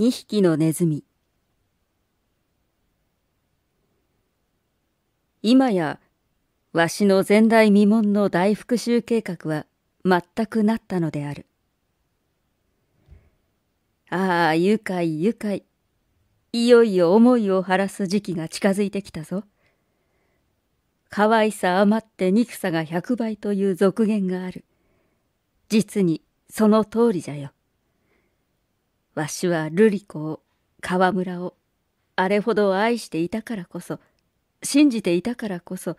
2匹のネズミ今やわしの前代未聞の大復讐計画は全くなったのであるああ愉快愉快いよいよ思いを晴らす時期が近づいてきたぞ可愛さ余って憎さが100倍という俗言がある実にその通りじゃよわしは瑠璃子を、河村を、あれほど愛していたからこそ、信じていたからこそ、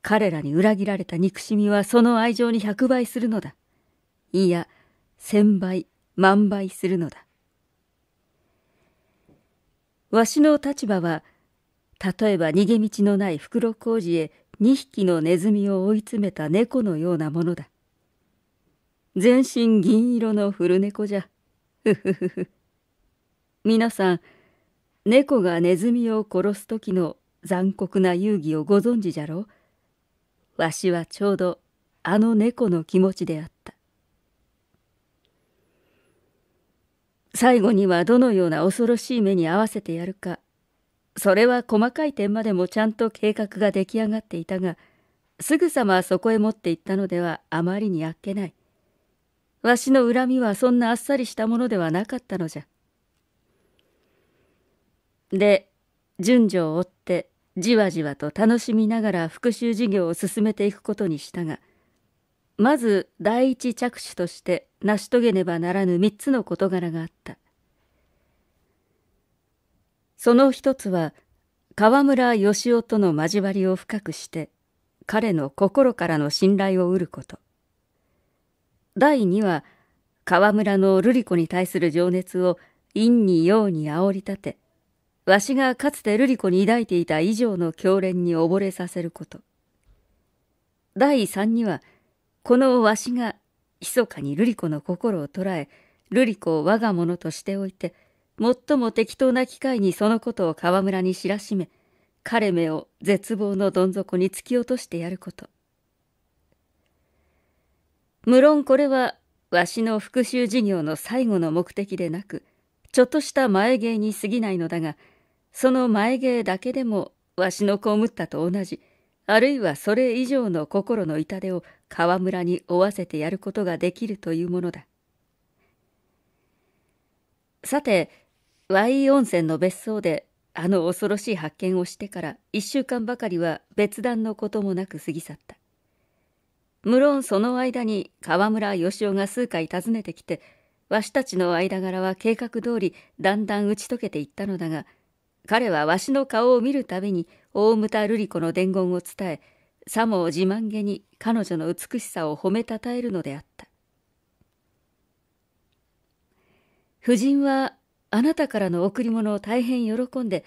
彼らに裏切られた憎しみはその愛情に百倍するのだ。いや、千倍、万倍するのだ。わしの立場は、例えば逃げ道のない袋小路へ二匹のネズミを追い詰めた猫のようなものだ。全身銀色の古猫じゃ。ふふふ皆さん、猫がネズミを殺す時の残酷な遊戯をご存知じゃろわしはちょうどあの猫の気持ちであった。最後にはどのような恐ろしい目に遭わせてやるか、それは細かい点までもちゃんと計画が出来上がっていたが、すぐさまそこへ持って行ったのではあまりにあっけない。わしの恨みはそんなあっさりしたものではなかったのじゃ。で順序を追ってじわじわと楽しみながら復習事業を進めていくことにしたがまず第一着手として成し遂げねばならぬ三つの事柄があったその一つは河村義雄との交わりを深くして彼の心からの信頼を得ること第2は河村の瑠璃子に対する情熱を陰に陽に煽り立てわしがかつて瑠璃子に抱いていた以上の狂恋に溺れさせること第3にはこのわしが密かに瑠璃子の心を捉え瑠璃子を我が物としておいて最も適当な機会にそのことを河村に知らしめ彼めを絶望のどん底に突き落としてやること無論これはわしの復讐事業の最後の目的でなくちょっとした前芸に過ぎないのだがその前芸だけでもわしの被ったと同じあるいはそれ以上の心の痛手を川村に負わせてやることができるというものださて y 温泉の別荘であの恐ろしい発見をしてから1週間ばかりは別段のこともなく過ぎ去った無論その間に河村義夫が数回訪ねてきてわしたちの間柄は計画通りだんだん打ち解けていったのだが彼はわしの顔を見るたびに大牟田瑠璃子の伝言を伝えさも自慢げに彼女の美しさを褒めたたえるのであった夫人はあなたからの贈り物を大変喜んで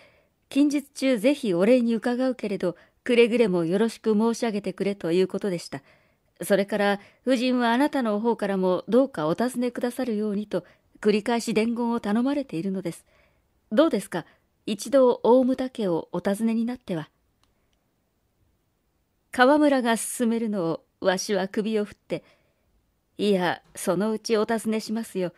近日中ぜひお礼に伺うけれどくれぐれもよろしく申し上げてくれということでした。それから夫人はあなたの方からもどうかお尋ねくださるようにと繰り返し伝言を頼まれているのです。どうですか一度大牟田家をお尋ねになっては。川村が進めるのをわしは首を振って、いや、そのうちお尋ねしますよ。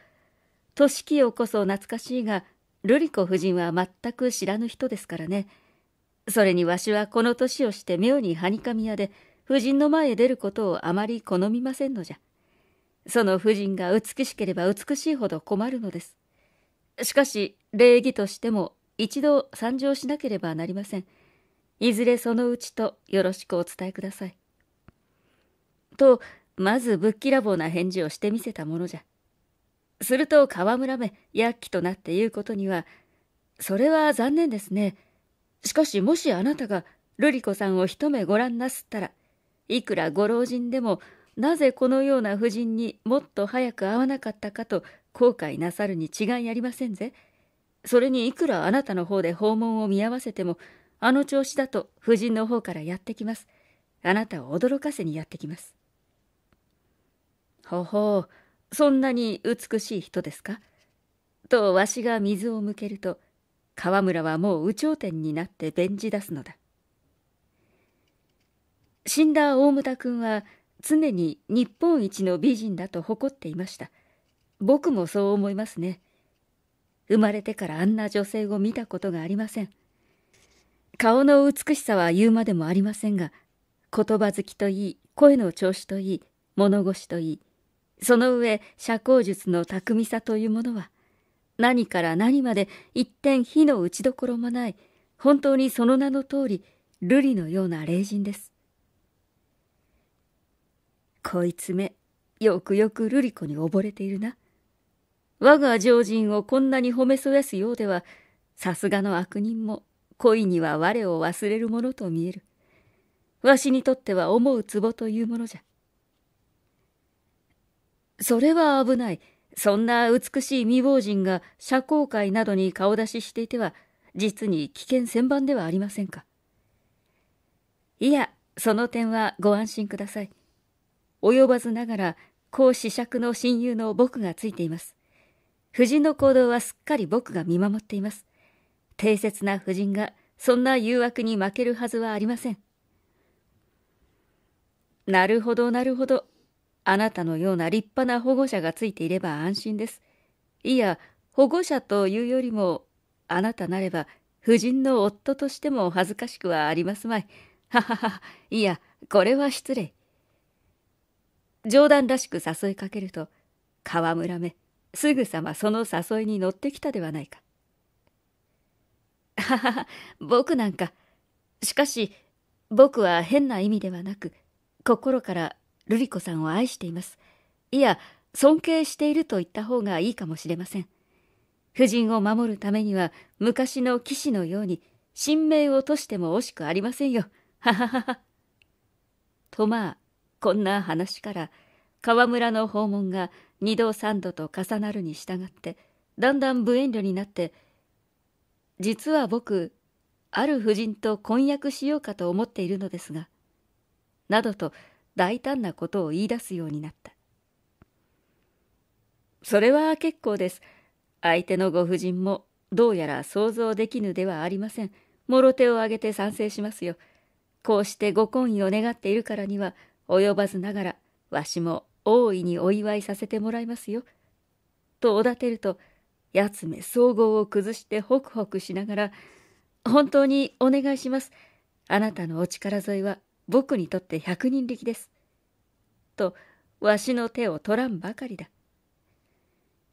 年清こそ懐かしいが、瑠璃子夫人は全く知らぬ人ですからね。それにわしはこの年をして妙にはにかみ屋で、夫人の前へ出ることをあまり好みませんのじゃ。その夫人が美しければ美しいほど困るのです。しかし、礼儀としても一度参上しなければなりません。いずれそのうちとよろしくお伝えください。と、まずぶっきらぼうな返事をしてみせたものじゃ。すると河村め、っきとなって言うことには、それは残念ですね。しかしもしあなたが瑠璃子さんを一目ご覧なすったら、いくらご老人でもなぜこのような夫人にもっと早く会わなかったかと後悔なさるに違いありませんぜ。それにいくらあなたの方で訪問を見合わせてもあの調子だと夫人の方からやってきます。あなたを驚かせにやってきます。ほほう、そんなに美しい人ですかとわしが水を向けると、川村はもう有頂天になって便じ出すのだ。死んだ大牟田君は常に日本一の美人だと誇っていました僕もそう思いますね生まれてからあんな女性を見たことがありません顔の美しさは言うまでもありませんが言葉好きといい声の調子といい物腰といいその上社交術の巧みさというものは何から何まで一点火の打ちどころもない本当にその名の通り瑠璃のような霊人ですこいつめ、よくよくルリ子に溺れているな。我が常人をこんなに褒めそやすようでは、さすがの悪人も恋には我を忘れるものと見える。わしにとっては思う壺というものじゃ。それは危ない。そんな美しい未亡人が社交界などに顔出ししていては、実に危険千番ではありませんか。いや、その点はご安心ください。及ばずながら、公子爵の親友の僕がついています。夫人の行動はすっかり僕が見守っています。定説な夫人が、そんな誘惑に負けるはずはありません。なるほど、なるほど。あなたのような立派な保護者がついていれば安心です。いや、保護者というよりも、あなたなれば、夫人の夫としても恥ずかしくはありますまい。ははは、いや、これは失礼。冗談らしく誘いかけると河村めすぐさまその誘いに乗ってきたではないかははは僕なんかしかし僕は変な意味ではなく心から瑠璃子さんを愛していますいや尊敬していると言った方がいいかもしれません夫人を守るためには昔の騎士のように神明を落としても惜しくありませんよははははとまあこんな話から河村の訪問が二度三度と重なるに従ってだんだん無遠慮になって実は僕ある夫人と婚約しようかと思っているのですがなどと大胆なことを言い出すようになったそれは結構です相手のご婦人もどうやら想像できぬではありませんもろ手を挙げて賛成しますよこうしてご婚意を願っているからには及ばずながらわしも大いにお祝いさせてもらいますよ。とおだてるとやつ総合を崩してホクホクしながら「本当にお願いします。あなたのお力添えは僕にとって百人力です」とわしの手を取らんばかりだ。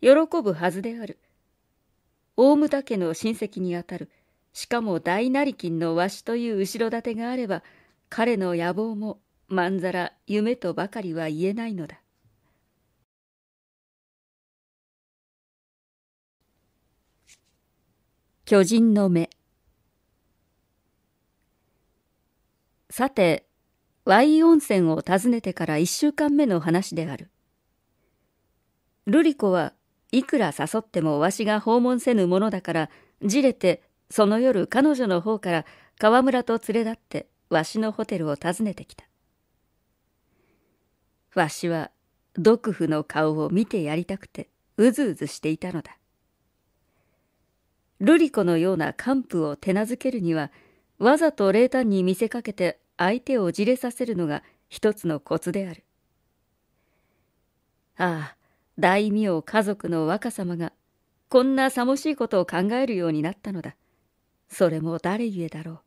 喜ぶはずである。大牟田家の親戚にあたるしかも大成金のわしという後ろ盾があれば彼の野望もまんざら夢とばかりは言えないのだ巨人の目さて Y 温泉を訪ねてから1週間目の話であるルリ子はいくら誘ってもわしが訪問せぬものだからじれてその夜彼女の方から河村と連れ立ってわしのホテルを訪ねてきたわしは毒婦の顔を見てやりたくてうずうずしていたのだ瑠璃子のような還付を手なずけるにはわざと冷淡に見せかけて相手をじれさせるのが一つのコツであるああ大名家族の若様がこんなさもしいことを考えるようになったのだそれも誰ゆえだろう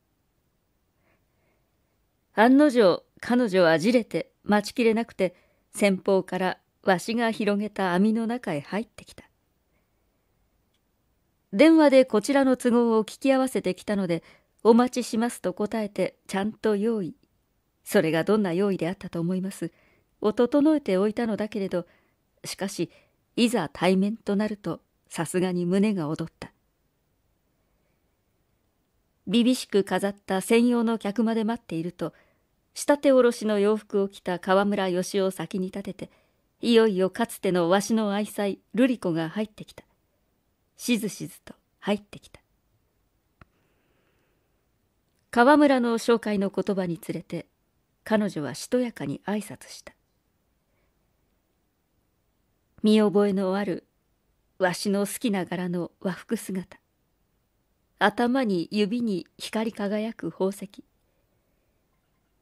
案の定彼女はじれて待ちきれなくて先方からわしが広げた網の中へ入ってきた電話でこちらの都合を聞き合わせてきたのでお待ちしますと答えてちゃんと用意それがどんな用意であったと思いますを整えておいたのだけれどしかしいざ対面となるとさすがに胸が躍った凛々しく飾った専用の客まで待っていると仕立ておろしの洋服を着た河村義しを先に立てていよいよかつてのわしの愛妻瑠璃子が入ってきたしずしずと入ってきた河村の紹介の言葉につれて彼女はしとやかに挨拶した見覚えのあるわしの好きな柄の和服姿頭に指に光り輝く宝石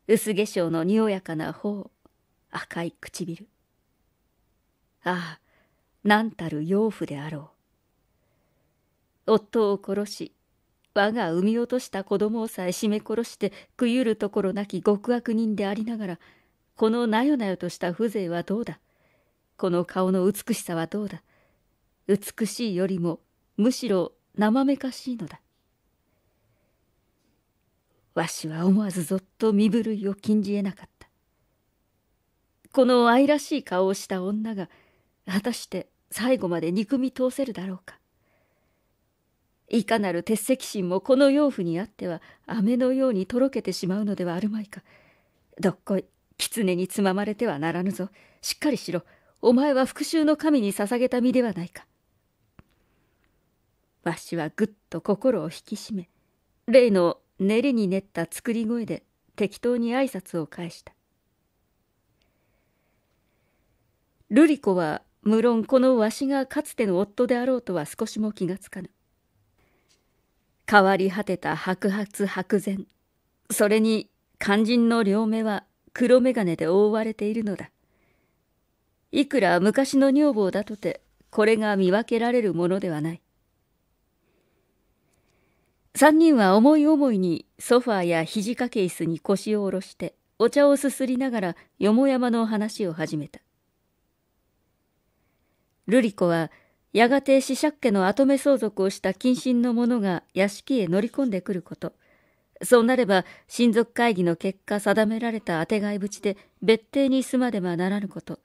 薄化粧のにおやかな頬、赤い唇。ああ、何たる養父であろう。夫を殺し、我が産み落とした子供をさえ絞め殺して食いゆるところなき極悪人でありながら、このなよなよとした風情はどうだこの顔の美しさはどうだ美しいよりもむしろ生めかしいのだ。わしは思わずぞっと身震いを禁じえなかったこの愛らしい顔をした女が果たして最後まで憎み通せるだろうかいかなる鉄石心もこの養父にあっては飴のようにとろけてしまうのではあるまいかどっこい狐につままれてはならぬぞしっかりしろお前は復讐の神に捧げた身ではないかわしはぐっと心を引き締め例の練りに練った作り声で適当に挨拶を返した瑠璃子は無論このわしがかつての夫であろうとは少しも気がつかぬ変わり果てた白髪白然それに肝心の両目は黒眼鏡で覆われているのだいくら昔の女房だとてこれが見分けられるものではない3人は思い思いにソファーや肘掛け椅子に腰を下ろしてお茶をすすりながらよもやまの話を始めた瑠璃子はやがて四尺家の跡目相続をした近親の者が屋敷へ乗り込んでくることそうなれば親族会議の結果定められたあてがいぶちで別邸に住までばならぬこと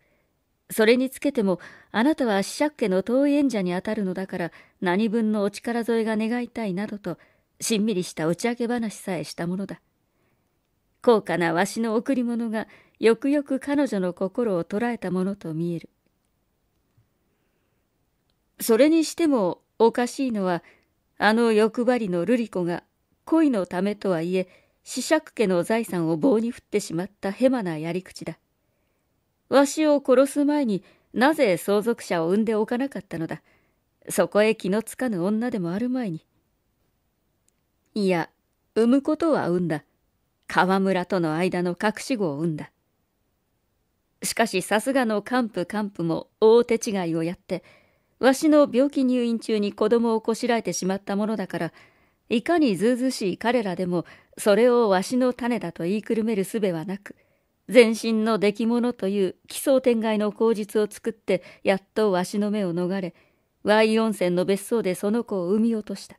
それにつけてもあなたは四尺家の遠い縁者にあたるのだから何分のお力添えが願いたいなどとしんみりした打ち明け話さえしたものだ高価なわしの贈り物がよくよく彼女の心を捉えたものと見えるそれにしてもおかしいのはあの欲張りの瑠璃子が恋のためとはいえ子爵家の財産を棒に振ってしまったヘマなやり口だわしを殺す前になぜ相続者を産んでおかなかったのだそこへ気のつかぬ女でもある前にいや、産むことは産んだ。河村との間の隠し子を産んだ。しかしさすがの幹部幹部も大手違いをやって、わしの病気入院中に子供をこしらえてしまったものだから、いかにずうずしい彼らでも、それをわしの種だと言いくるめるすべはなく、全身の出来物という奇想天外の口実を作って、やっとわしの目を逃れ、Y 温泉の別荘でその子を産み落とした。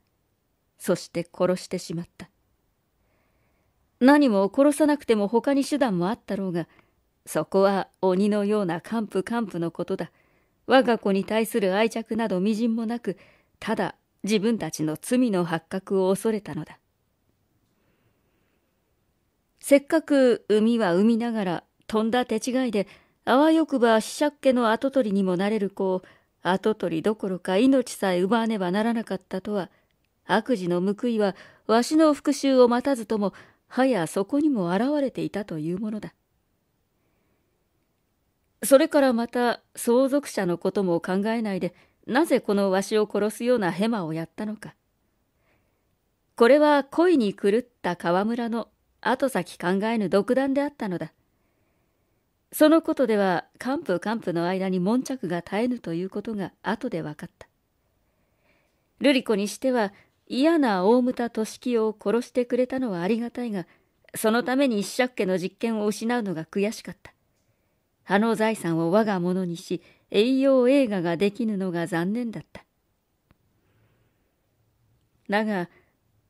そして殺してしまった。何も殺さなくても他に手段もあったろうが、そこは鬼のような完膚完膚のことだ。我が子に対する愛着など微塵もなく、ただ自分たちの罪の発覚を恐れたのだ。せっかく海は海ながら、飛んだ手違いで、あわよくば死者っの跡取りにもなれる子を、跡取りどころか命さえ奪わねばならなかったとは、悪事の報いはわしの復讐を待たずともはやそこにも現れていたというものだそれからまた相続者のことも考えないでなぜこのわしを殺すようなヘマをやったのかこれは恋に狂った河村の後先考えぬ独断であったのだそのことでは官府官府の間に悶着が絶えぬということが後で分かった瑠璃子にしては嫌な大牟田俊樹を殺してくれたのはありがたいが、そのために一尺家の実権を失うのが悔しかった。あの財産を我がものにし、栄養映画ができぬのが残念だった。だが、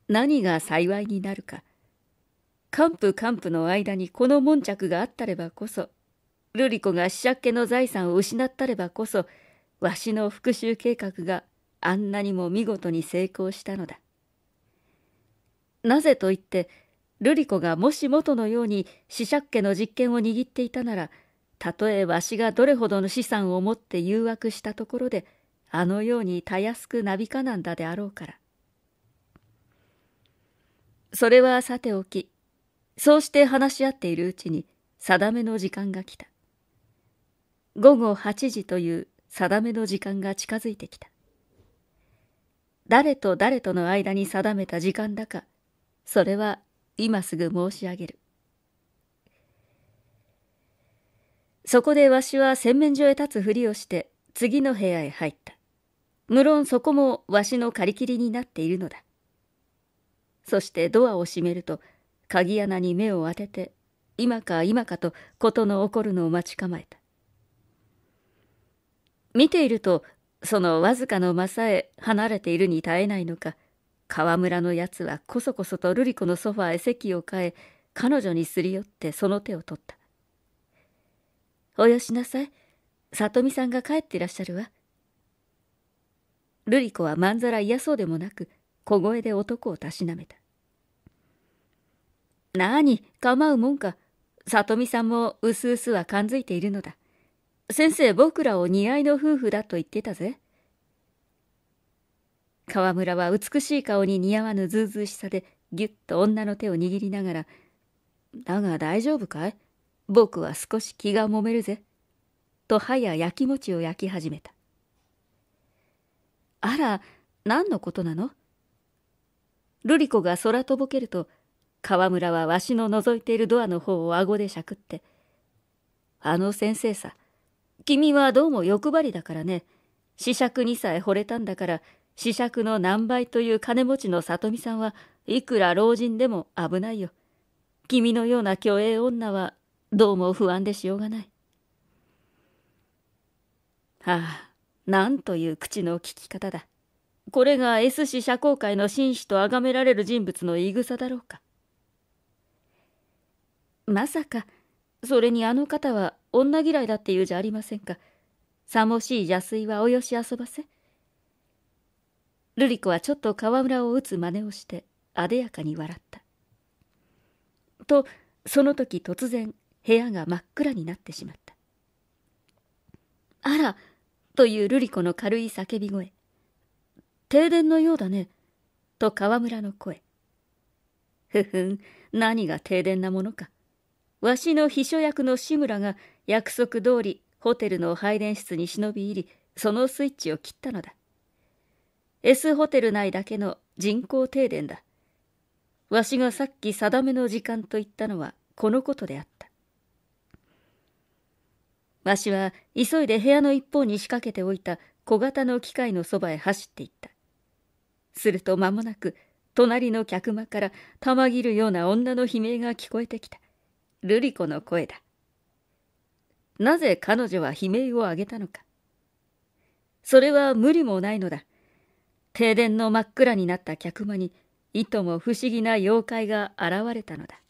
何が幸いになるか。官府官府の間にこの悶着があったればこそ、瑠璃子が試者家の財産を失ったればこそ、わしの復讐計画があんなにも見事に成功したのだなぜと言って瑠璃子がもし元のように四尺家の実権を握っていたならたとえわしがどれほどの資産を持って誘惑したところであのようにたやすくなびかなんだであろうからそれはさておきそうして話し合っているうちに定めの時間が来た午後8時という定めの時間が近づいてきた誰と誰との間に定めた時間だか、それは今すぐ申し上げる。そこでわしは洗面所へ立つふりをして次の部屋へ入った。無論そこもわしの借り切りになっているのだ。そしてドアを閉めると鍵穴に目を当てて今か今かと事の起こるのを待ち構えた。見ているとそのわずかの間さえ離れているに堪えないのか河村のやつはこそこそと瑠璃子のソファへ席を変え彼女にすり寄ってその手を取った「およしなさい里美さんが帰っていらっしゃるわ」瑠璃子はまんざら嫌そうでもなく小声で男をたしなめた「なあに構うもんか里美さんもうすうすは感づいているのだ」先生僕らを似合いの夫婦だと言ってたぜ。川村は美しい顔に似合わぬずうずうしさでぎゅっと女の手を握りながら、だが大丈夫かい僕は少し気がもめるぜ。と歯ややきもちを焼き始めた。あら、何のことなのルリ子が空とぼけると、川村はわしの覗いているドアの方を顎でしゃくって、あの先生さ、君はどうも欲張りだからね。子爵にさえ惚れたんだから、子爵の何倍という金持ちの里美さんはいくら老人でも危ないよ。君のような虚栄女はどうも不安でしようがない。はあ、なんという口の利き方だ。これが S 氏社交界の紳士と崇められる人物の言い草だろうか。まさか、それにあの方は女嫌いだって言うじゃありませんか。さもしい邪水はおよし遊ばせ。瑠璃子はちょっと川村を打つ真似をして、あでやかに笑った。と、その時突然、部屋が真っ暗になってしまった。あら、という瑠璃子の軽い叫び声。停電のようだね、と川村の声。ふふん、何が停電なものか。わしの秘書役の志村が約束通りホテルの配電室に忍び入りそのスイッチを切ったのだ S ホテル内だけの人工停電だわしがさっき定めの時間と言ったのはこのことであったわしは急いで部屋の一方に仕掛けておいた小型の機械のそばへ走っていったすると間もなく隣の客間からたまぎるような女の悲鳴が聞こえてきた瑠璃子の声だ。なぜ彼女は悲鳴を上げたのか。それは無理もないのだ。停電の真っ暗になった客間に、いとも不思議な妖怪が現れたのだ。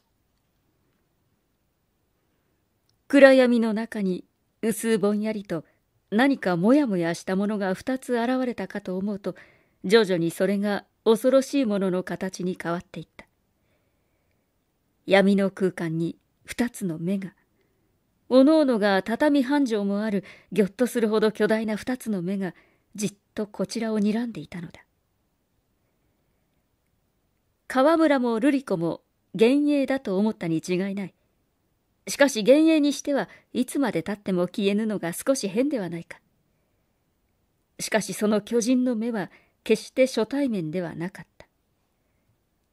暗闇の中に薄ぼんやりと何かもやもやしたものが2つ現れたかと思うと徐々にそれが恐ろしいものの形に変わっていった闇の空間に二つの目が。おのおのが畳半畳もあるぎょっとするほど巨大な二つの目がじっとこちらを睨んでいたのだ。河村も瑠璃子も幻影だと思ったに違いない。しかし幻影にしてはいつまでたっても消えぬのが少し変ではないか。しかしその巨人の目は決して初対面ではなかった。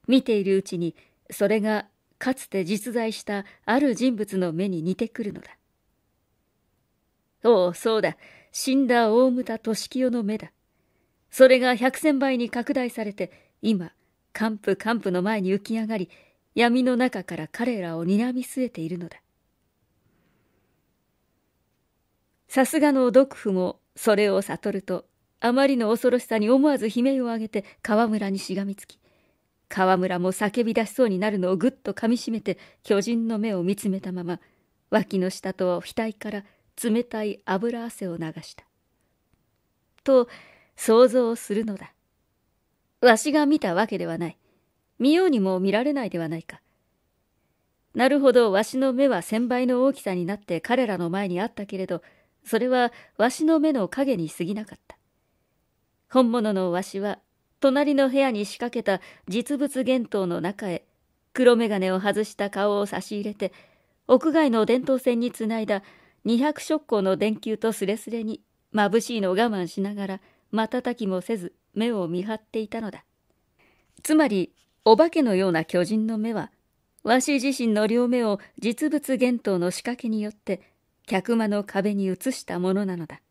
見ているうちにそれがかつて実在したある人物の目に似てくるのだ。おおそうだ。死んだ大牟田俊清の目だ。それが百千倍に拡大されて、今、還付還付の前に浮き上がり、闇の中から彼らを睨み据えているのだ。さすがの毒婦もそれを悟ると、あまりの恐ろしさに思わず悲鳴を上げて川村にしがみつき、河村も叫び出しそうになるのをぐっとかみしめて巨人の目を見つめたまま脇の下と額から冷たい油汗を流したと想像するのだわしが見たわけではない見ようにも見られないではないかなるほどわしの目は千倍の大きさになって彼らの前にあったけれどそれはわしの目の影に過ぎなかった本物のわしは隣の部屋に仕掛けた実物幻灯の中へ、黒眼鏡を外した顔を差し入れて、屋外の電灯線につないだ200色光の電球とすれすれに、眩しいのを我慢しながら、瞬きもせず目を見張っていたのだ。つまり、お化けのような巨人の目は、わし自身の両目を実物幻灯の仕掛けによって、客間の壁に映したものなのだ。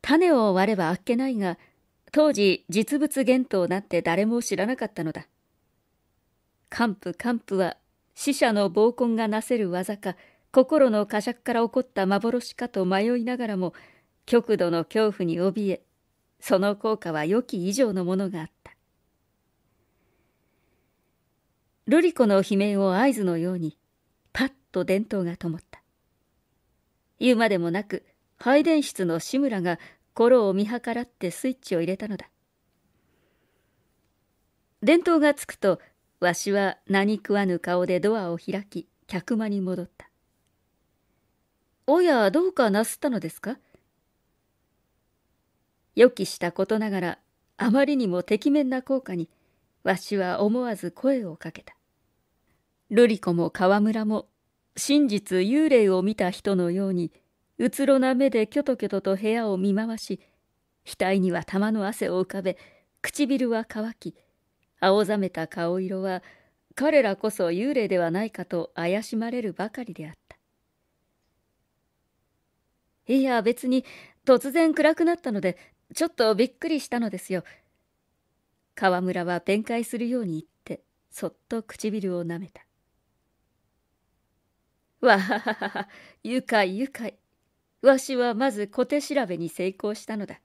種を割ればあっけないが、当時実物源灯なんて誰も知らなかったのだ。カンプカンプは死者の暴婚がなせる技か、心の呵責から起こった幻かと迷いながらも、極度の恐怖に怯え、その効果は予き以上のものがあった。ルリ子の悲鳴を合図のように、パッと伝統がともった。言うまでもなく、配電室の志村がコロを見計らってスイッチを入れたのだ電灯がつくとわしは何食わぬ顔でドアを開き客間に戻った「おやどうかなすったのですか?」予期したことながらあまりにもてきめんな効果にわしは思わず声をかけた瑠璃子も河村も真実幽霊を見た人のようにうつろな目でキョトキョトと部屋を見回し額には玉の汗を浮かべ唇は乾き青ざめた顔色は彼らこそ幽霊ではないかと怪しまれるばかりであったいや別に突然暗くなったのでちょっとびっくりしたのですよ河村は弁解するように言ってそっと唇をなめたわはははは愉快愉快わしはまず小手調べに成功したのだ。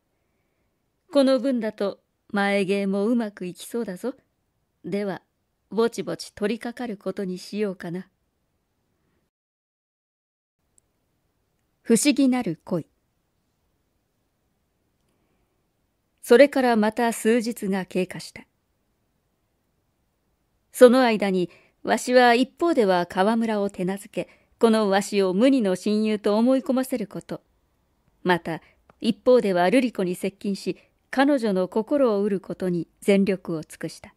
この分だと前芸もうまくいきそうだぞ。では、ぼちぼち取りかかることにしようかな。不思議なる恋。それからまた数日が経過した。その間に、わしは一方では河村を手なずけ、このわしを無二の親友と思い込ませること。また、一方では瑠璃子に接近し、彼女の心を得ることに全力を尽くした。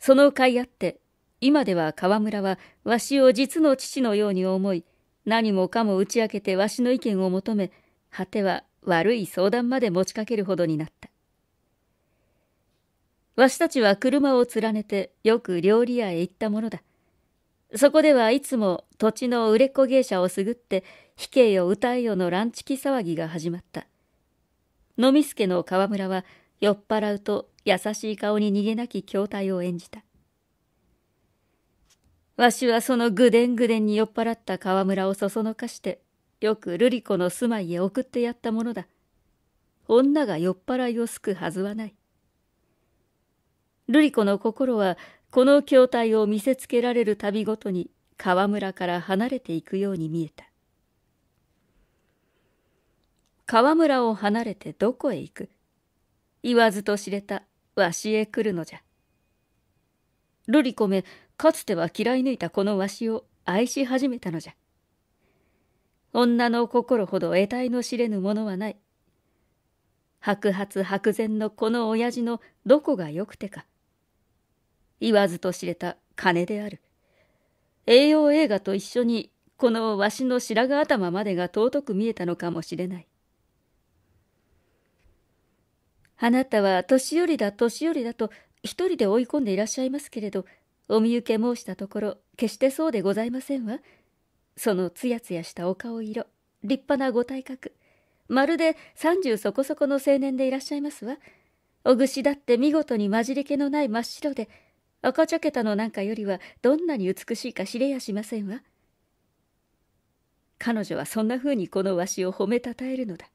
その甲斐あって、今では河村はわしを実の父のように思い、何もかも打ち明けてわしの意見を求め、果ては悪い相談まで持ちかけるほどになった。わしたちは車を連ねてよく料理屋へ行ったものだ。そこではいつも土地の売れっ子芸者をすぐって「悲景を歌えよ」の乱チキ騒ぎが始まった飲み助の河村は酔っ払うと優しい顔に逃げなき筐体を演じたわしはそのぐでんぐでんに酔っ払った河村をそそのかしてよく瑠璃子の住まいへ送ってやったものだ女が酔っ払いをすくはずはない瑠璃子の心はこの筐体を見せつけられる度ごとに河村から離れていくように見えた河村を離れてどこへ行く言わずと知れたわしへ来るのじゃ瑠璃子めかつては嫌い抜いたこのわしを愛し始めたのじゃ女の心ほど得体の知れぬものはない白髪白然のこの親父のどこが良くてか言わずと知れた金である。栄養映画と一緒にこのわしの白髪頭までが尊く見えたのかもしれない。あなたは年寄りだ年寄りだと一人で追い込んでいらっしゃいますけれど、お見受け申したところ決してそうでございませんわ。そのつやつやしたお顔色、立派なご体格、まるで三十そこそこの青年でいらっしゃいますわ。おぐしだって見事に混じり気のない真っ白で、赤茶たのなんかよりはどんなに美しいか知れやしませんわ彼女はそんなふうにこのわしを褒めたたえるのだ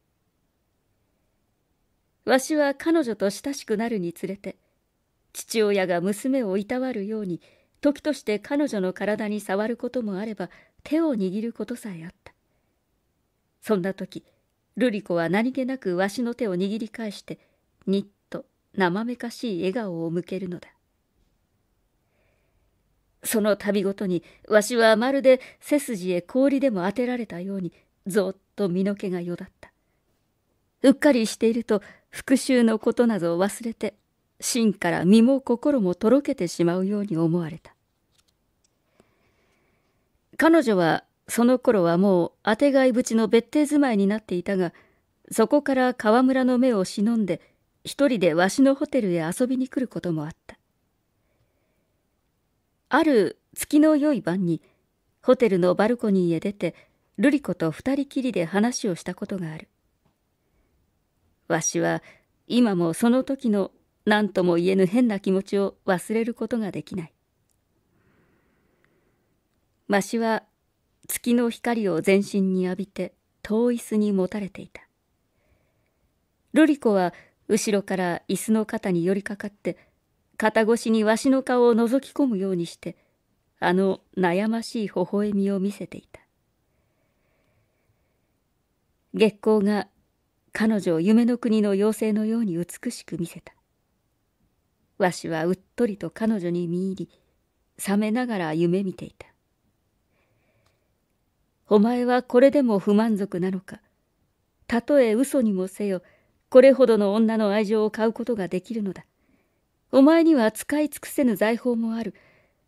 わしは彼女と親しくなるにつれて父親が娘をいたわるように時として彼女の体に触ることもあれば手を握ることさえあったそんな時ルリ子は何気なくわしの手を握り返してにっと生めかしい笑顔を向けるのだその度ごとにわしはまるで背筋へ氷でも当てられたようにぞっと身の毛がよだった。うっかりしていると復讐のことなどを忘れて心から身も心もとろけてしまうように思われた。彼女はその頃はもう当てがいぶちの別邸住まいになっていたがそこから河村の目を忍んで一人でわしのホテルへ遊びに来ることもあった。ある月の良い晩にホテルのバルコニーへ出て瑠璃子と二人きりで話をしたことがあるわしは今もその時の何とも言えぬ変な気持ちを忘れることができないわしは月の光を全身に浴びて遠い椅子にもたれていた瑠璃子は後ろから椅子の肩に寄りかかって肩越しにわしの顔を覗き込むようにして、あの悩ましい微笑みを見せていた。月光が彼女を夢の国の妖精のように美しく見せた。わしはうっとりと彼女に見入り、冷めながら夢見ていた。お前はこれでも不満足なのか。たとえ嘘にもせよ、これほどの女の愛情を買うことができるのだ。お前には使い尽くせぬ財宝もある。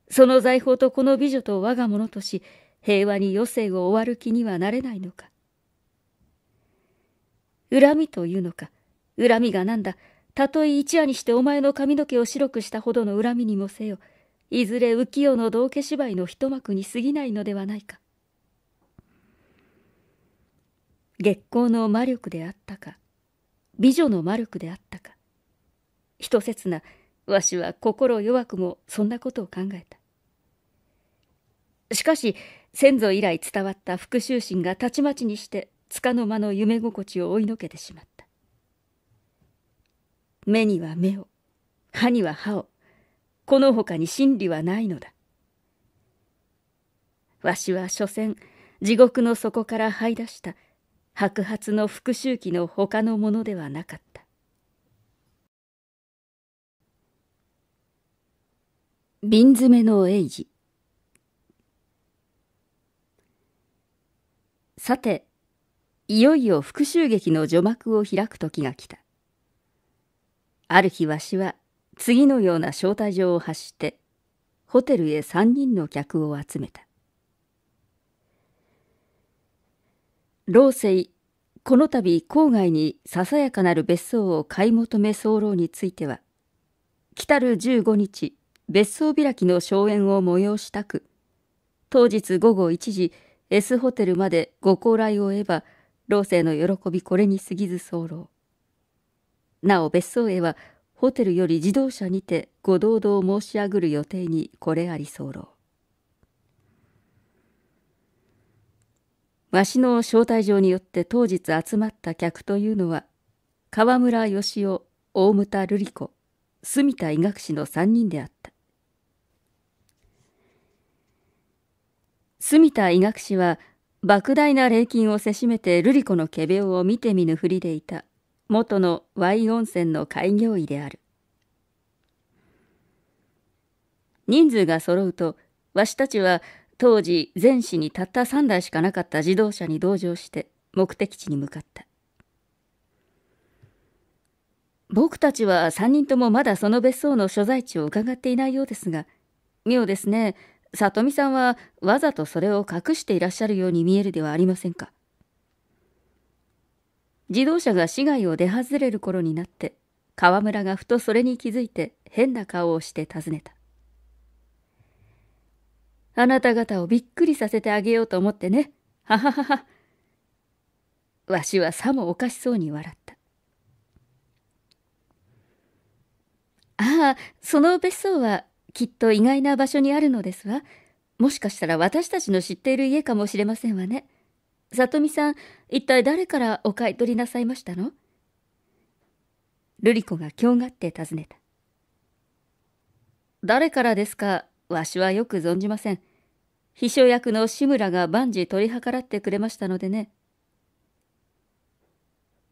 その財宝とこの美女と我がものとし、平和に余生を終わる気にはなれないのか。恨みというのか。恨みがなんだ。たとえ一夜にしてお前の髪の毛を白くしたほどの恨みにもせよ。いずれ浮世の道化芝居の一幕に過ぎないのではないか。月光の魔力であったか。美女の魔力であったか。一刹那わしは心弱くもそんなことを考えた。しかし、先祖以来伝わった復讐心がたちまちにして、つかの間の夢心地を追いのけてしまった。目には目を、歯には歯を、この他に真理はないのだ。わしは所詮、地獄の底から這い出した白髪の復讐期の他のものではなかった。瓶詰めの英治さていよいよ復讐劇の序幕を開く時が来たある日わしは次のような招待状を発してホテルへ3人の客を集めた老生この度郊外にささやかなる別荘を買い求め候については来る15日別荘開きの荘園を催したく、当日午後1時、S ホテルまでご高来を得ば、老生の喜びこれに過ぎず候。なお別荘へは、ホテルより自動車にてご堂々申し上ぐる予定にこれあり候。わしの招待状によって当日集まった客というのは、河村義雄、大牟田瑠璃子、住田医学士の3人であった。住田医学士は莫大な礼金をせしめて瑠璃子の仮病を見て見ぬふりでいた元の Y 温泉の開業医である人数が揃うとわしたちは当時全市にたった3台しかなかった自動車に同乗して目的地に向かった僕たちは3人ともまだその別荘の所在地を伺っていないようですが妙ですね里美さんはわざとそれを隠していらっしゃるように見えるではありませんか自動車が市街を出外れる頃になって川村がふとそれに気づいて変な顔をして尋ねたあなた方をびっくりさせてあげようと思ってねははははわしはさもおかしそうに笑ったああその別荘はきっと意外な場所にあるのですわ。もしかしたら私たちの知っている家かもしれませんわね。里美さん、一体誰からお買い取りなさいましたの瑠璃子が興がって尋ねた。誰からですか、わしはよく存じません。秘書役の志村が万事取り計らってくれましたのでね。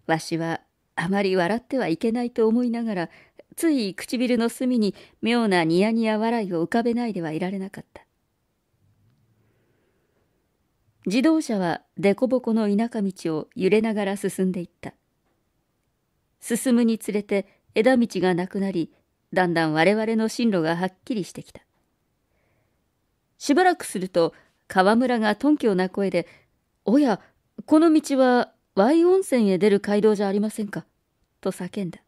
わしはあまり笑ってはいけないと思いながら、つい唇の隅に妙なニヤニヤ笑いを浮かべないではいられなかった自動車は凸凹の田舎道を揺れながら進んでいった進むにつれて枝道がなくなりだんだん我々の進路がはっきりしてきたしばらくすると川村が頓強な声で「おやこの道は Y 温泉へ出る街道じゃありませんか」と叫んだ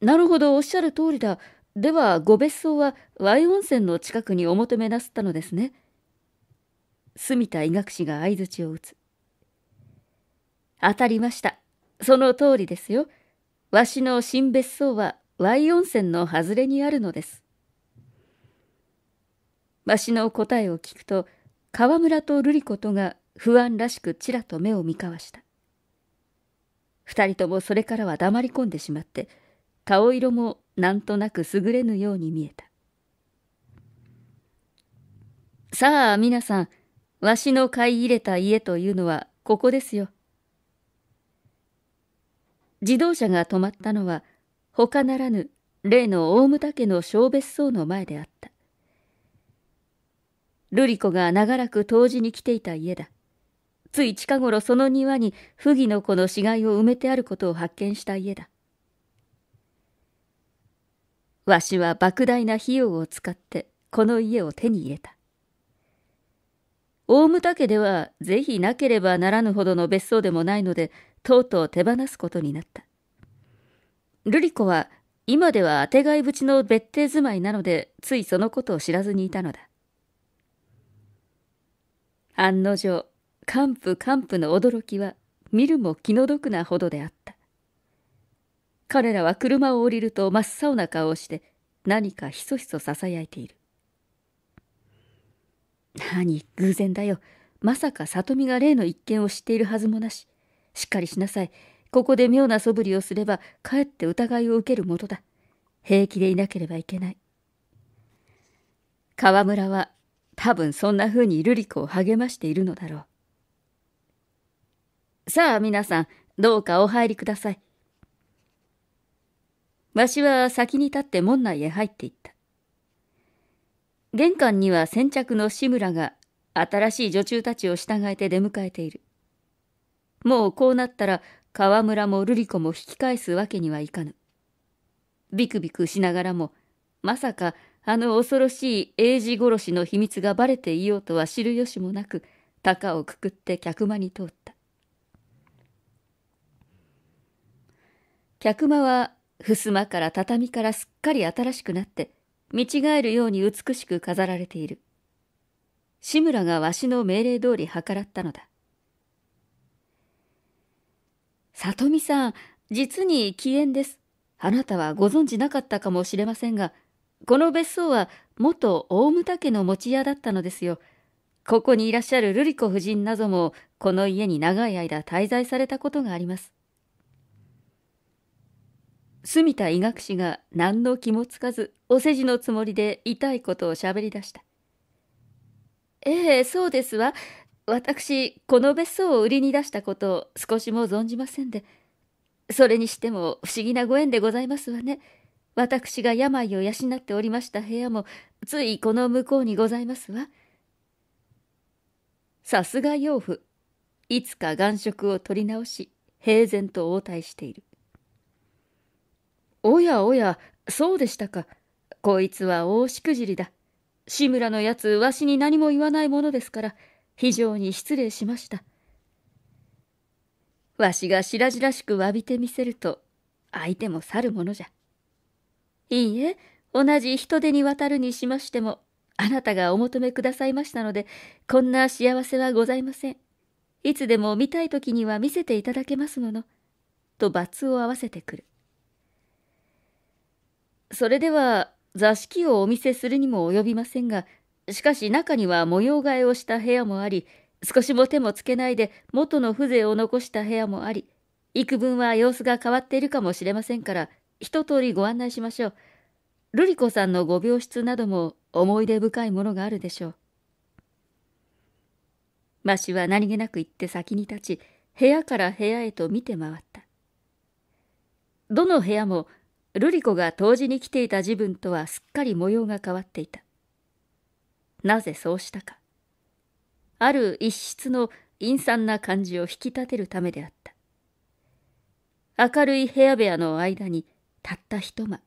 なるほど、おっしゃる通りだ。では、ご別荘は Y 温泉の近くにお求めなすったのですね。住田医学士が相槌を打つ。当たりました。その通りですよ。わしの新別荘は Y 温泉の外れにあるのです。わしの答えを聞くと、河村と瑠璃子とが不安らしくちらと目を見交わした。二人ともそれからは黙り込んでしまって、顔色もなんとなく優れぬように見えた。さあ皆さん、わしの買い入れた家というのはここですよ。自動車が止まったのは他ならぬ例の大牟田家の小別荘の前であった。瑠璃子が長らく湯治に来ていた家だ。つい近頃その庭に不義の子の死骸を埋めてあることを発見した家だ。わしは莫大な費用を使ってこの家を手に入れた。大牟田家ではぜひなければならぬほどの別荘でもないので、とうとう手放すことになった。瑠璃子は今ではあてがいぶちの別邸住まいなので、ついそのことを知らずにいたのだ。案の定、完膚完膚の驚きは見るも気の毒なほどであった。彼らは車を降りると真っ青な顔をして何かひそひそささやいている何偶然だよまさか里美が例の一件を知っているはずもなししっかりしなさいここで妙な素振りをすればかえって疑いを受けるものだ平気でいなければいけない川村は多分そんなふうに瑠璃子を励ましているのだろうさあ皆さんどうかお入りくださいわしは先に立って門内へ入っていった。玄関には先着の志村が新しい女中たちを従えて出迎えている。もうこうなったら河村も瑠璃子も引き返すわけにはいかぬ。ビクビクしながらも、まさかあの恐ろしい英治殺しの秘密がバレていようとは知る由もなく、鷹をくくって客間に通った。客間は襖から畳からすっかり新しくなって、見違えるように美しく飾られている。志村がわしの命令通り計らったのだ。里美さん、実に奇縁です。あなたはご存知なかったかもしれませんが、この別荘は元大牟田家の持ち家だったのですよ。ここにいらっしゃる瑠璃子夫人なども、この家に長い間滞在されたことがあります。住田医学士が何の気もつかずお世辞のつもりで痛いことをしゃべり出したええそうですわ私この別荘を売りに出したことを少しも存じませんでそれにしても不思議なご縁でございますわね私が病を養っておりました部屋もついこの向こうにございますわさすが養父いつか眼色を取り直し平然と応対しているおやおや、そうでしたか。こいつは大しくじりだ。志村のやつ、わしに何も言わないものですから、非常に失礼しました。わしが白々しく詫びてみせると、相手も去るものじゃ。いいえ、同じ人手に渡るにしましても、あなたがお求めくださいましたので、こんな幸せはございません。いつでも見たい時には見せていただけますもの。と罰を合わせてくる。それでは座敷をお見せするにも及びませんが、しかし中には模様替えをした部屋もあり、少しも手もつけないで元の風情を残した部屋もあり、幾分は様子が変わっているかもしれませんから、一通りご案内しましょう。瑠璃子さんのご病室なども思い出深いものがあるでしょう。マシは何気なく行って先に立ち、部屋から部屋へと見て回った。どの部屋も瑠璃子が当時に来ていた自分とはすっかり模様が変わっていた。なぜそうしたか。ある一室の陰惨な感じを引き立てるためであった。明るい部屋部屋の間にたった一間、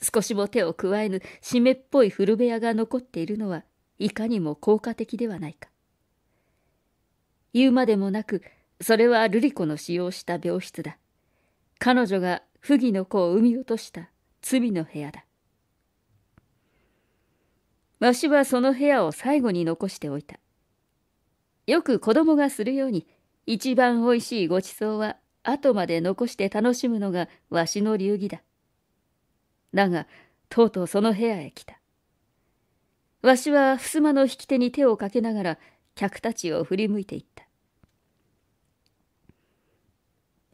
少しも手を加えぬ湿っぽい古部屋が残っているのはいかにも効果的ではないか。言うまでもなく、それは瑠璃子の使用した病室だ。彼女が不義の子を産み落とした罪の部屋だ。わしはその部屋を最後に残しておいた。よく子供がするように、一番おいしいごちそうは後まで残して楽しむのがわしの流儀だ。だが、とうとうその部屋へ来た。わしは襖の引き手に手をかけながら客たちを振り向いていった。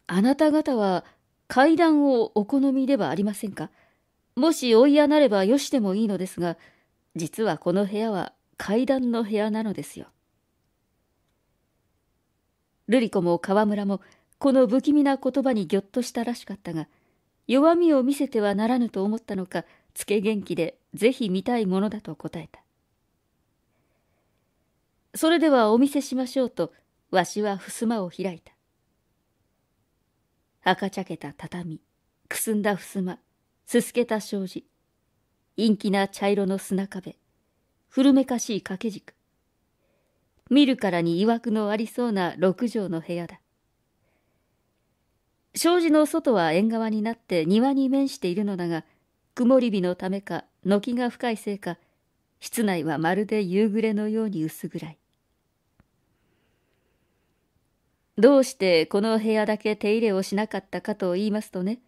あなた方は階段をお好みではありませんかもしお嫌なればよしでもいいのですが、実はこの部屋は階段の部屋なのですよ。ルリ子も川村もこの不気味な言葉にぎょっとしたらしかったが、弱みを見せてはならぬと思ったのか、つけ元気でぜひ見たいものだと答えた。それではお見せしましょうと、わしは襖を開いた。赤茶けた畳、くすんだ襖、すすけた障子、陰気な茶色の砂壁、古めかしい掛け軸。見るからに曰くのありそうな六畳の部屋だ。障子の外は縁側になって庭に面しているのだが、曇り日のためか、軒が深いせいか、室内はまるで夕暮れのように薄暗い。どうしてこの部屋だけ手入れをしなかったかと言いますとね、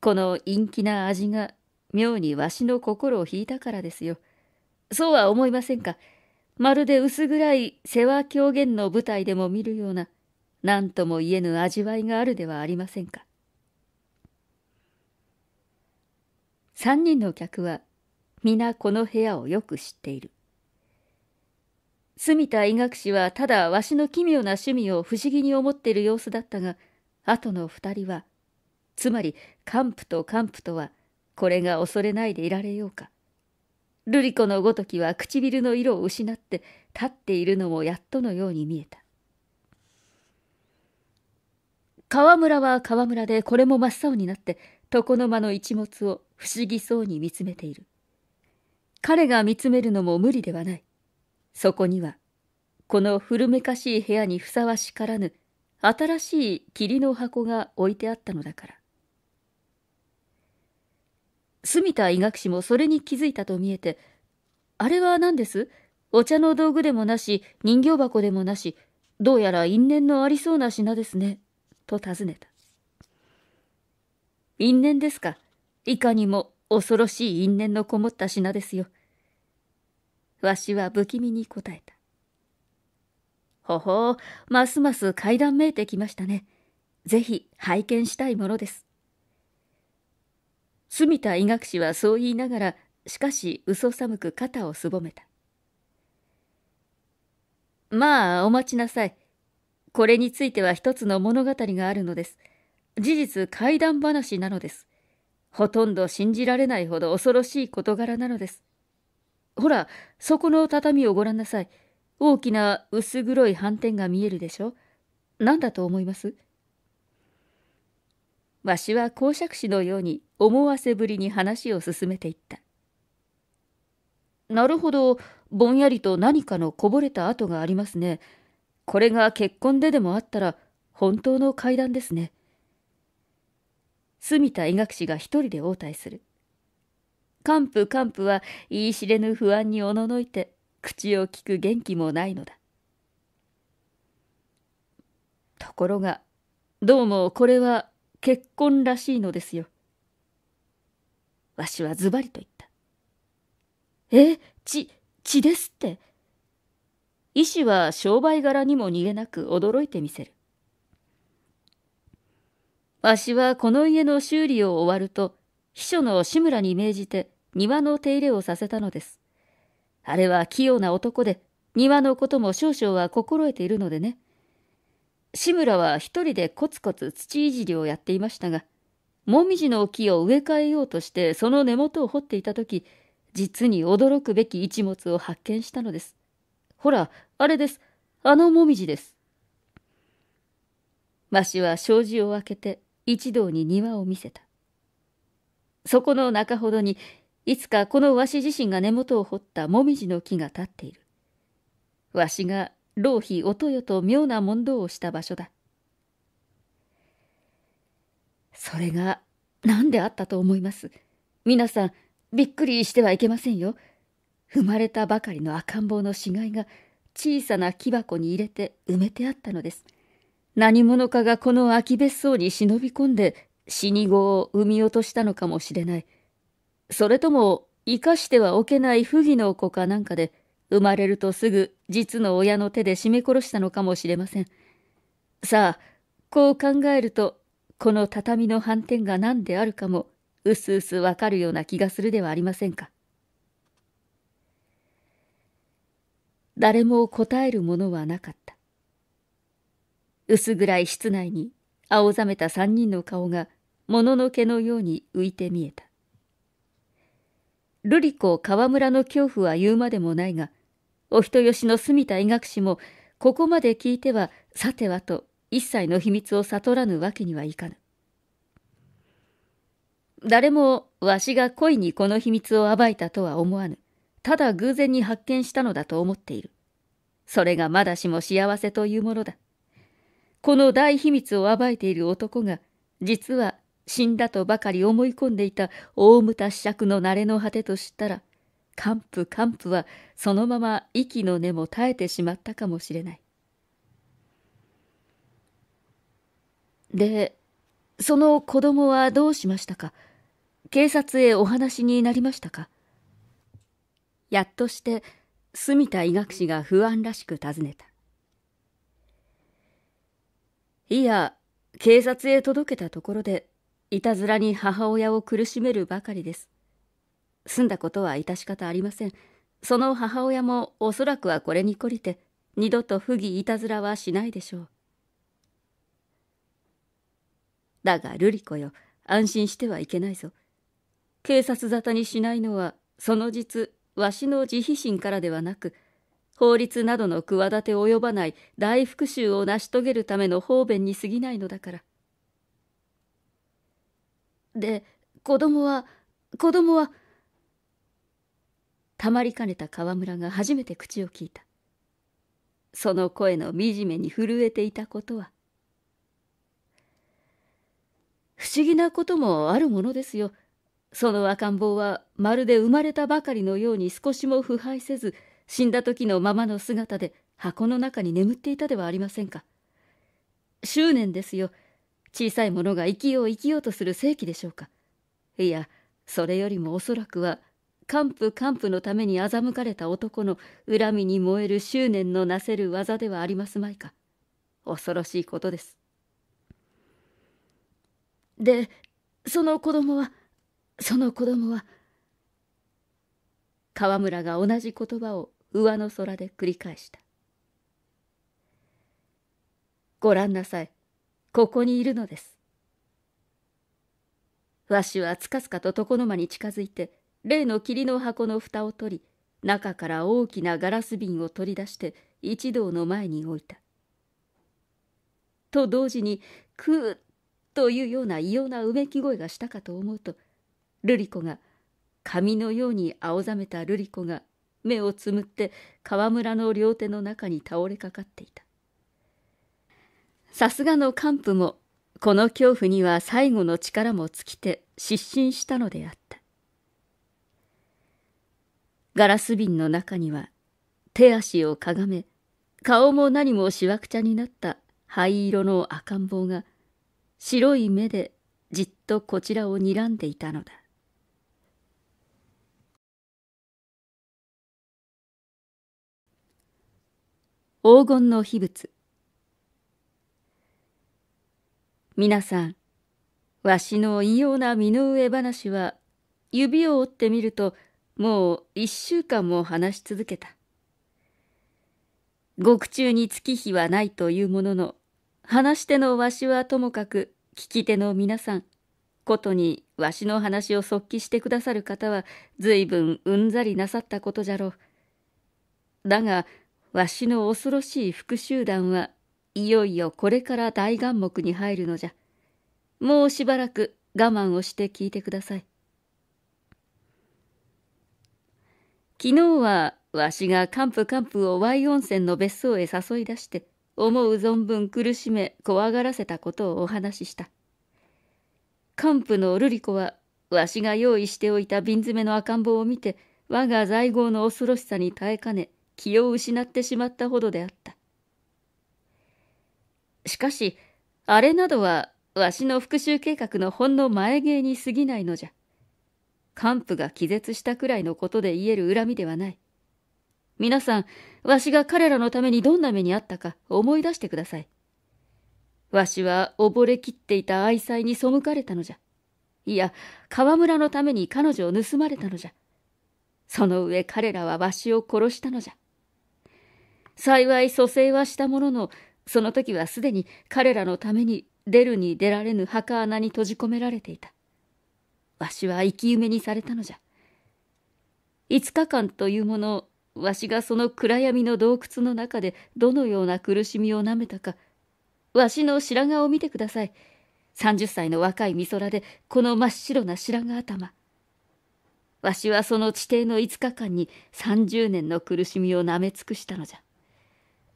この陰気な味が妙にわしの心を引いたからですよ。そうは思いませんか。まるで薄暗い世話狂言の舞台でも見るような、何とも言えぬ味わいがあるではありませんか。三人の客は皆この部屋をよく知っている。住田医学士はただわしの奇妙な趣味を不思議に思っている様子だったが、後の二人は、つまり幹部と幹部とは、これが恐れないでいられようか。瑠璃子のごときは唇の色を失って立っているのもやっとのように見えた。川村は川村でこれも真っ青になって床の間の一物を不思議そうに見つめている。彼が見つめるのも無理ではない。そこには、この古めかしい部屋にふさわしからぬ、新しい霧の箱が置いてあったのだから。住田医学士もそれに気づいたと見えて、あれは何ですお茶の道具でもなし、人形箱でもなし、どうやら因縁のありそうな品ですね。と尋ねた。因縁ですか。いかにも恐ろしい因縁のこもった品ですよ。わしは不気味に答えた。ほほう、ますます階段めいてきましたね。ぜひ拝見したいものです。住田医学士はそう言いながら、しかし嘘寒く肩をすぼめた。まあ、お待ちなさい。これについては一つの物語があるのです。事実、怪談話なのです。ほとんど信じられないほど恐ろしい事柄なのです。ほら、そこの畳をご覧なさい。大きな薄黒い斑点が見えるでしょ。何だと思いますわしは公爵士のように思わせぶりに話を進めていった。なるほど、ぼんやりと何かのこぼれた跡がありますね。これが結婚ででもあったら本当の階段ですね。住田医学士が一人で応対する。幹部幹部は言い知れぬ不安におののいて、口をきく元気もないのだ。ところが、どうもこれは結婚らしいのですよ。わしはズバリと言った。え、血、血ですって。医師は商売柄にも逃げなく驚いてみせる。わしはこの家の修理を終わると、秘書の志村に命じて、庭の手入れをさせたのです。あれは器用な男で、庭のことも少々は心得ているのでね。志村は一人でコツコツ土いじりをやっていましたが、もみじの木を植え替えようとしてその根元を掘っていた時、実に驚くべき一物を発見したのです。ほら、あれです。あのもみじです。わしは障子を開けて一同に庭を見せた。そこの中ほどにいつかこのわし自身が根元を掘ったもみじの木が立っている。わしが浪費おとよと妙な問答をした場所だ。それが何であったと思います。皆さん、びっくりしてはいけませんよ。生まれたばかりの赤ん坊の死骸が小さな木箱に入れて埋めてあったのです。何者かがこの空き別荘に忍び込んで死に子を産み落としたのかもしれない。それとも生かしてはおけない不義の子かなんかで生まれるとすぐ実の親の手で絞め殺したのかもしれません。さあ、こう考えると、この畳の斑点が何であるかも、うすうすわかるような気がするではありませんか。誰も答えるものはなかった。薄暗い室内に青ざめた三人の顔がもののけのように浮いて見えた。瑠璃子河村の恐怖は言うまでもないが、お人よしの住田医学士も、ここまで聞いては、さてはと、一切の秘密を悟らぬわけにはいかぬ。誰も、わしが故意にこの秘密を暴いたとは思わぬ。ただ偶然に発見したのだと思っている。それがまだしも幸せというものだ。この大秘密を暴いている男が、実は死んだとばかり思い込んでいた大牟田子爵の慣れの果てと知ったら、完膚完膚はそのまま息の根も絶えてしまったかもしれない。で、その子供はどうしましたか警察へお話になりましたかやっとして、住田医学士が不安らしく尋ねた。いや、警察へ届けたところでいたずらに母親を苦しめるばかりです済んだことは致し方ありませんその母親もおそらくはこれに懲りて二度と不義いたずらはしないでしょうだが瑠璃子よ安心してはいけないぞ警察沙汰にしないのはその実わしの慈悲心からではなく法律などの企て及ばない大復讐を成し遂げるための方便に過ぎないのだからで、子供は、子供は、たまりかねた河村が初めて口を聞いた。その声の惨めに震えていたことは。不思議なこともあるものですよ。その赤ん坊はまるで生まれたばかりのように少しも腐敗せず、死んだ時のままの姿で箱の中に眠っていたではありませんか。執念ですよ。小さいものが生きよう生きようとする正紀でしょうかいやそれよりもおそらくは完膚完膚のために欺かれた男の恨みに燃える執念のなせる技ではありますまいか恐ろしいことですでその子供はその子供は河村が同じ言葉を上の空で繰り返したご覧なさいここにいるのです。わしはつかつかと床の間に近づいて、例の霧の箱の蓋を取り、中から大きなガラス瓶を取り出して一同の前に置いた。と同時に、クーッというような異様なうめき声がしたかと思うと、瑠璃子が、紙のように青ざめた瑠璃子が目をつむって川村の両手の中に倒れかかっていた。さすがの幹部も、この恐怖には最後の力も尽きて失神したのであった。ガラス瓶の中には、手足をかがめ、顔も何もしわくちゃになった灰色の赤ん坊が、白い目でじっとこちらを睨んでいたのだ。黄金の秘仏皆さん、わしの異様な身の上話は、指を折ってみると、もう一週間も話し続けた。獄中に月日はないというものの、話し手のわしはともかく、聞き手の皆さん、ことにわしの話を即帰してくださる方は、随分うんざりなさったことじゃろう。だが、わしの恐ろしい復讐団はいよいよこれから大眼目に入るのじゃ。もうしばらく我慢をして聞いてください。昨日はわしがカンプカンプを Y 温泉の別荘へ誘い出して思う存分苦しめ怖がらせたことをお話しした。カンプのルリ子はわしが用意しておいた瓶詰めの赤ん坊を見て我が在郷の恐ろしさに耐えかね気を失ってしまったほどであった。しかし、あれなどはわしの復讐計画のほんの前芸に過ぎないのじゃ。幹府が気絶したくらいのことで言える恨みではない。皆さん、わしが彼らのためにどんな目にあったか思い出してください。わしは溺れきっていた愛妻に背かれたのじゃ。いや、河村のために彼女を盗まれたのじゃ。その上彼らはわしを殺したのじゃ。幸い蘇生はしたものの、その時はすでに彼らのために出るに出られぬ墓穴に閉じ込められていた。わしは生き埋めにされたのじゃ。五日間というものをわしがその暗闇の洞窟の中でどのような苦しみをなめたか、わしの白髪を見てください。三十歳の若い美空でこの真っ白な白髪頭。わしはその地底の五日間に三十年の苦しみをなめ尽くしたのじゃ。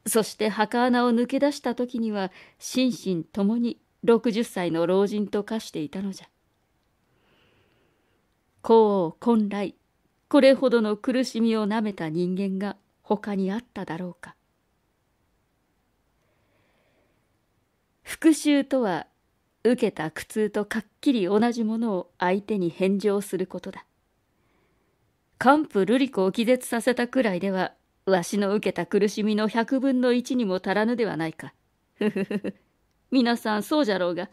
そして墓穴を抜け出した時には心身ともに60歳の老人と化していたのじゃ。こう本来これほどの苦しみをなめた人間が他にあっただろうか復讐とは受けた苦痛とかっきり同じものを相手に返上することだ。カンプ・ルリコを気絶させたくらいではわしの受けた苦しみの百分の一にも足らぬではないか。ふふふ。皆さんそうじゃろうが。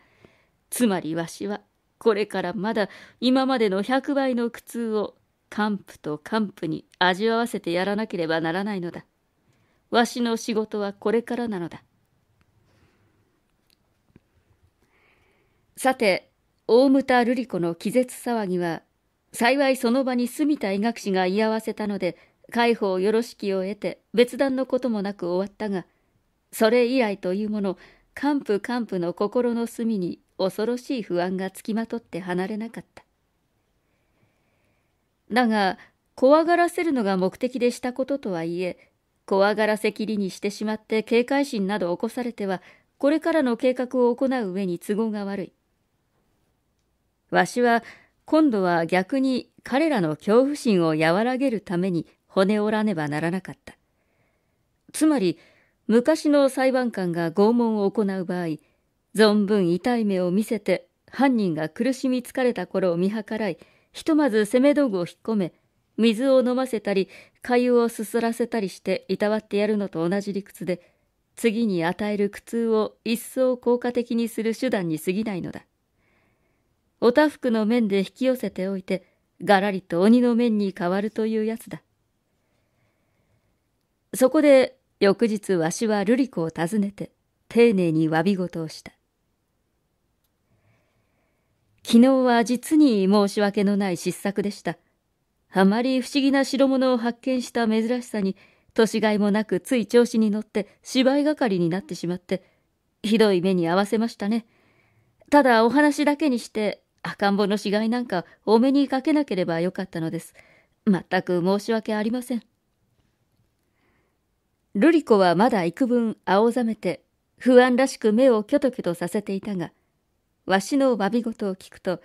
つまりわしは、これからまだ今までの百倍の苦痛を、完膚と完膚に味わわせてやらなければならないのだ。わしの仕事はこれからなのだ。さて、大牟田瑠璃子の気絶騒ぎは、幸いその場に住田医学士が居合わせたので、解放よろしきを得て別段のこともなく終わったがそれ以来というもの完膚完膚の心の隅に恐ろしい不安がつきまとって離れなかっただが怖がらせるのが目的でしたこととはいえ怖がらせきりにしてしまって警戒心など起こされてはこれからの計画を行う上に都合が悪いわしは今度は逆に彼らの恐怖心を和らげるために骨折らねばならなかった。つまり、昔の裁判官が拷問を行う場合、存分痛い目を見せて、犯人が苦しみ疲れた頃を見計らい、ひとまず攻め道具を引っ込め、水を飲ませたり、粥をすすらせたりしていたわってやるのと同じ理屈で、次に与える苦痛を一層効果的にする手段に過ぎないのだ。おたふくの面で引き寄せておいて、がらりと鬼の面に変わるというやつだ。そこで翌日わしは瑠璃子を訪ねて丁寧に詫び事をした。昨日は実に申し訳のない失策でした。あまり不思議な代物を発見した珍しさに、年がいもなくつい調子に乗って芝居係になってしまって、ひどい目に遭わせましたね。ただお話だけにして赤ん坊の死骸なんかお目にかけなければよかったのです。全く申し訳ありません。ルリ子はまだ幾分青ざめて、不安らしく目をキョトキョトさせていたが、わしの詫び事を聞くと、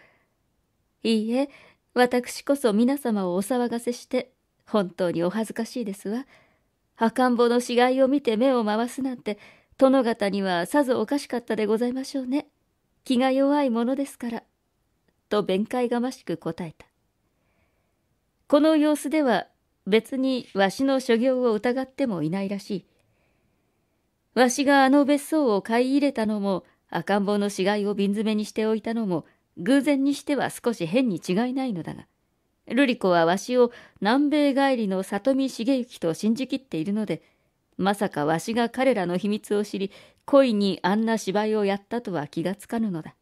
いいえ、私こそ皆様をお騒がせして、本当にお恥ずかしいですわ。赤ん坊の死骸を見て目を回すなんて、殿方にはさぞおかしかったでございましょうね。気が弱いものですから。と弁解がましく答えた。この様子では別にわしの所業を疑ってもいないらしい。わしがあの別荘を買い入れたのも、赤ん坊の死骸を瓶詰めにしておいたのも、偶然にしては少し変に違いないのだが、瑠璃子はわしを南米帰りの里見茂之と信じきっているので、まさかわしが彼らの秘密を知り、恋にあんな芝居をやったとは気がつかぬのだ。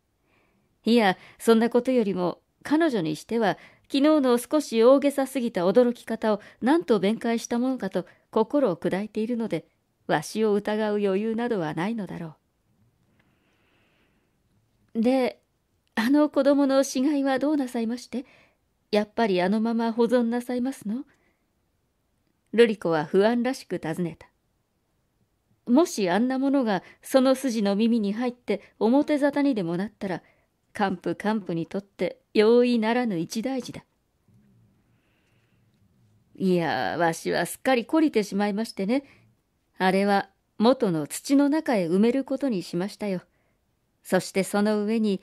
いや、そんなことよりも、彼女にしては昨日の少し大げさすぎた驚き方を何と弁解したものかと心を砕いているので、わしを疑う余裕などはないのだろう。で、あの子供の死骸はどうなさいましてやっぱりあのまま保存なさいますのルリ子は不安らしく尋ねた。もしあんなものがその筋の耳に入って表沙汰にでもなったら、官府官府にとって容易ならぬ一大事だ。いや、わしはすっかり懲りてしまいましてね。あれは元の土の中へ埋めることにしましたよ。そしてその上に、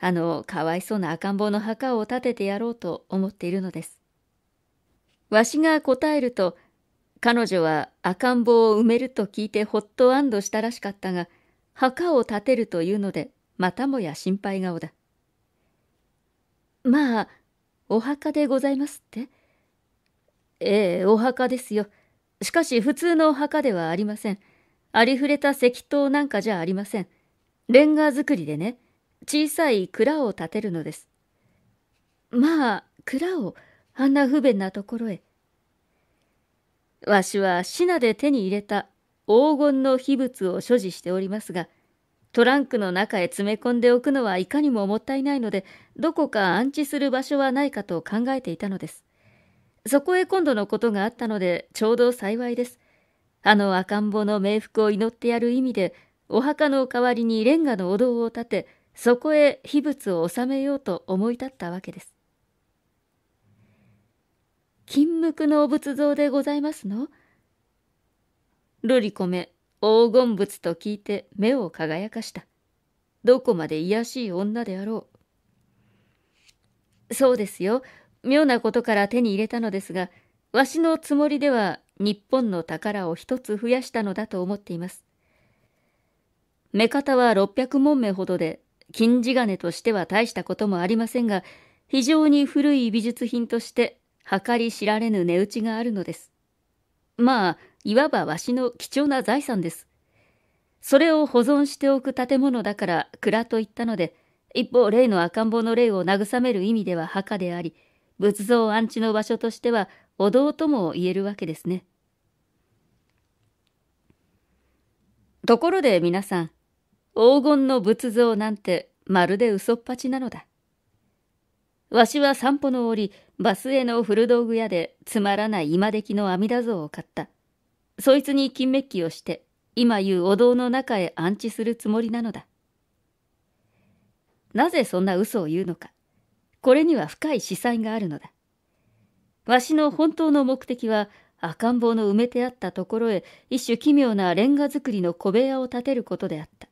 あの、かわいそうな赤ん坊の墓を建ててやろうと思っているのです。わしが答えると、彼女は赤ん坊を埋めると聞いてほっと安堵したらしかったが、墓を建てるというのでまたもや心配顔だまあお墓でございますってええお墓ですよしかし普通のお墓ではありませんありふれた石塔なんかじゃありませんレンガ造りでね小さい蔵を建てるのですまあ蔵をあんな不便なところへわしは品で手に入れた黄金の秘仏を所持しておりますがトランクの中へ詰め込んでおくのはいかにももったいないので、どこか安置する場所はないかと考えていたのです。そこへ今度のことがあったので、ちょうど幸いです。あの赤ん坊の冥福を祈ってやる意味で、お墓の代わりにレンガのお堂を建て、そこへ秘仏を収めようと思い立ったわけです。金無垢のお仏像でございますのロリコメ、黄金仏と聞いて目を輝かした。どこまで卑しい女であろう。そうですよ。妙なことから手に入れたのですが、わしのつもりでは日本の宝を一つ増やしたのだと思っています。目方は600文目ほどで、金地金としては大したこともありませんが、非常に古い美術品として、計り知られぬ値打ちがあるのです。まあ、いわばわしの貴重な財産です。それを保存しておく建物だから蔵と言ったので、一方、例の赤ん坊の霊を慰める意味では墓であり、仏像安置の場所としてはお堂とも言えるわけですね。ところで皆さん、黄金の仏像なんてまるで嘘っぱちなのだ。わしは散歩の折、バスへの古道具屋でつまらない今出来の阿弥陀像を買った。そいつに金メッキをして、今言うお堂の中へ安置するつもりなのだ。なぜそんな嘘を言うのか。これには深い司祭があるのだ。わしの本当の目的は、赤ん坊の埋めてあったところへ一種奇妙なレンガ造りの小部屋を建てることであった。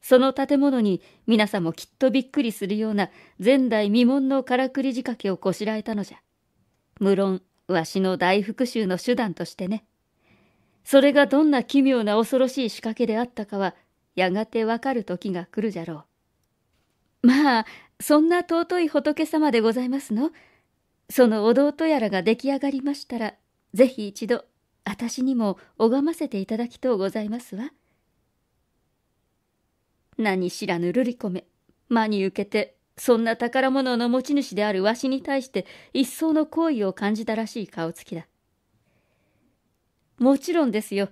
その建物に皆さんもきっとびっくりするような前代未聞のからくり仕掛けをこしらえたのじゃ。無論、わしの大復讐の手段としてね。それがどんな奇妙な恐ろしい仕掛けであったかは、やがてわかる時が来るじゃろう。まあ、そんな尊い仏様でございますの。そのお堂とやらが出来上がりましたら、ぜひ一度、私にも拝ませていただきとうございますわ。何知らぬるりこめ、間に受けて、そんな宝物の持ち主であるわしに対して一層の好意を感じたらしい顔つきだ。もちろんですよ。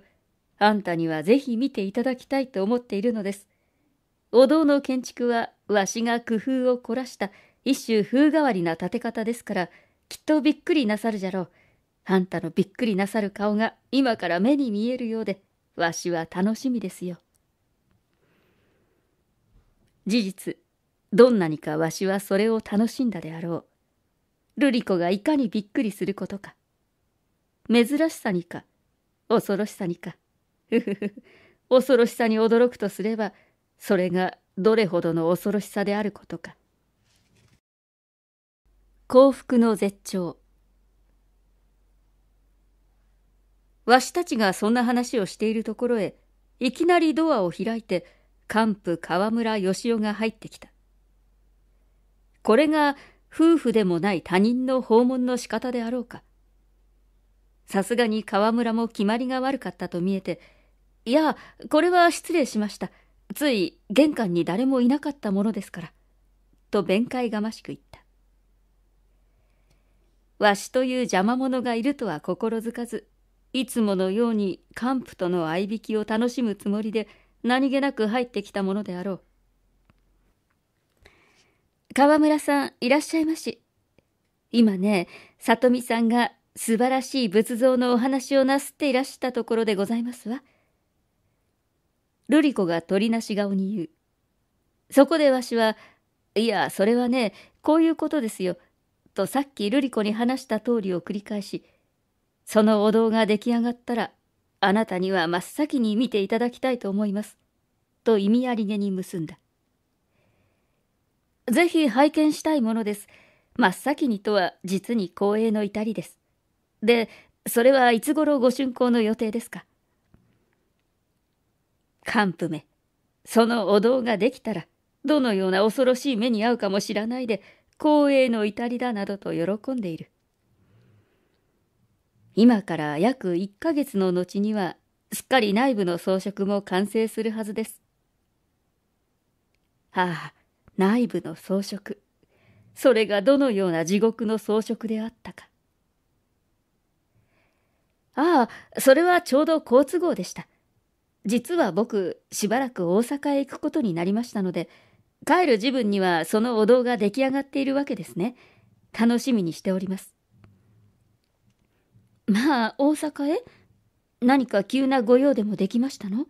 あんたにはぜひ見ていただきたいと思っているのです。お堂の建築は、わしが工夫を凝らした一種風変わりな建て方ですから、きっとびっくりなさるじゃろう。あんたのびっくりなさる顔が今から目に見えるようで、わしは楽しみですよ。事実、どんなにかわしはそれを楽しんだであろう。ルリ子がいかにびっくりすることか。珍しさにか、恐ろしさにか。ふふふ、恐ろしさに驚くとすれば、それがどれほどの恐ろしさであることか。幸福の絶頂。わしたちがそんな話をしているところへ、いきなりドアを開いて、幹部河村義雄が入ってきた。これが夫婦でもない他人の訪問の仕方であろうか。さすがに河村も決まりが悪かったと見えて、いや、これは失礼しました。つい玄関に誰もいなかったものですから。と弁解がましく言った。わしという邪魔者がいるとは心づかず、いつものように還付との合いびきを楽しむつもりで何気なく入ってきたものであろう。河村さんいらっしゃいまし。今ね、里美さんが素晴らしい仏像のお話をなすっていらしたところでございますわ。ルリ子が鳥なし顔に言う。そこでわしは、いや、それはね、こういうことですよ、とさっきルリ子に話した通りを繰り返し、そのお堂が出来上がったら、あなたには真っ先に見ていただきたいと思います、と意味ありげに結んだ。ぜひ拝見したいものです。真っ先にとは実に光栄の至りです。で、それはいつ頃ご竣工の予定ですかンプめ、そのお堂ができたら、どのような恐ろしい目に遭うかも知らないで、光栄の至りだなどと喜んでいる。今から約1ヶ月の後には、すっかり内部の装飾も完成するはずです。ああ、内部の装飾。それがどのような地獄の装飾であったか。ああ、それはちょうど好都合でした。実は僕、しばらく大阪へ行くことになりましたので、帰る時分にはそのお堂が出来上がっているわけですね。楽しみにしております。まあ、大阪へ何か急な御用でもできましたの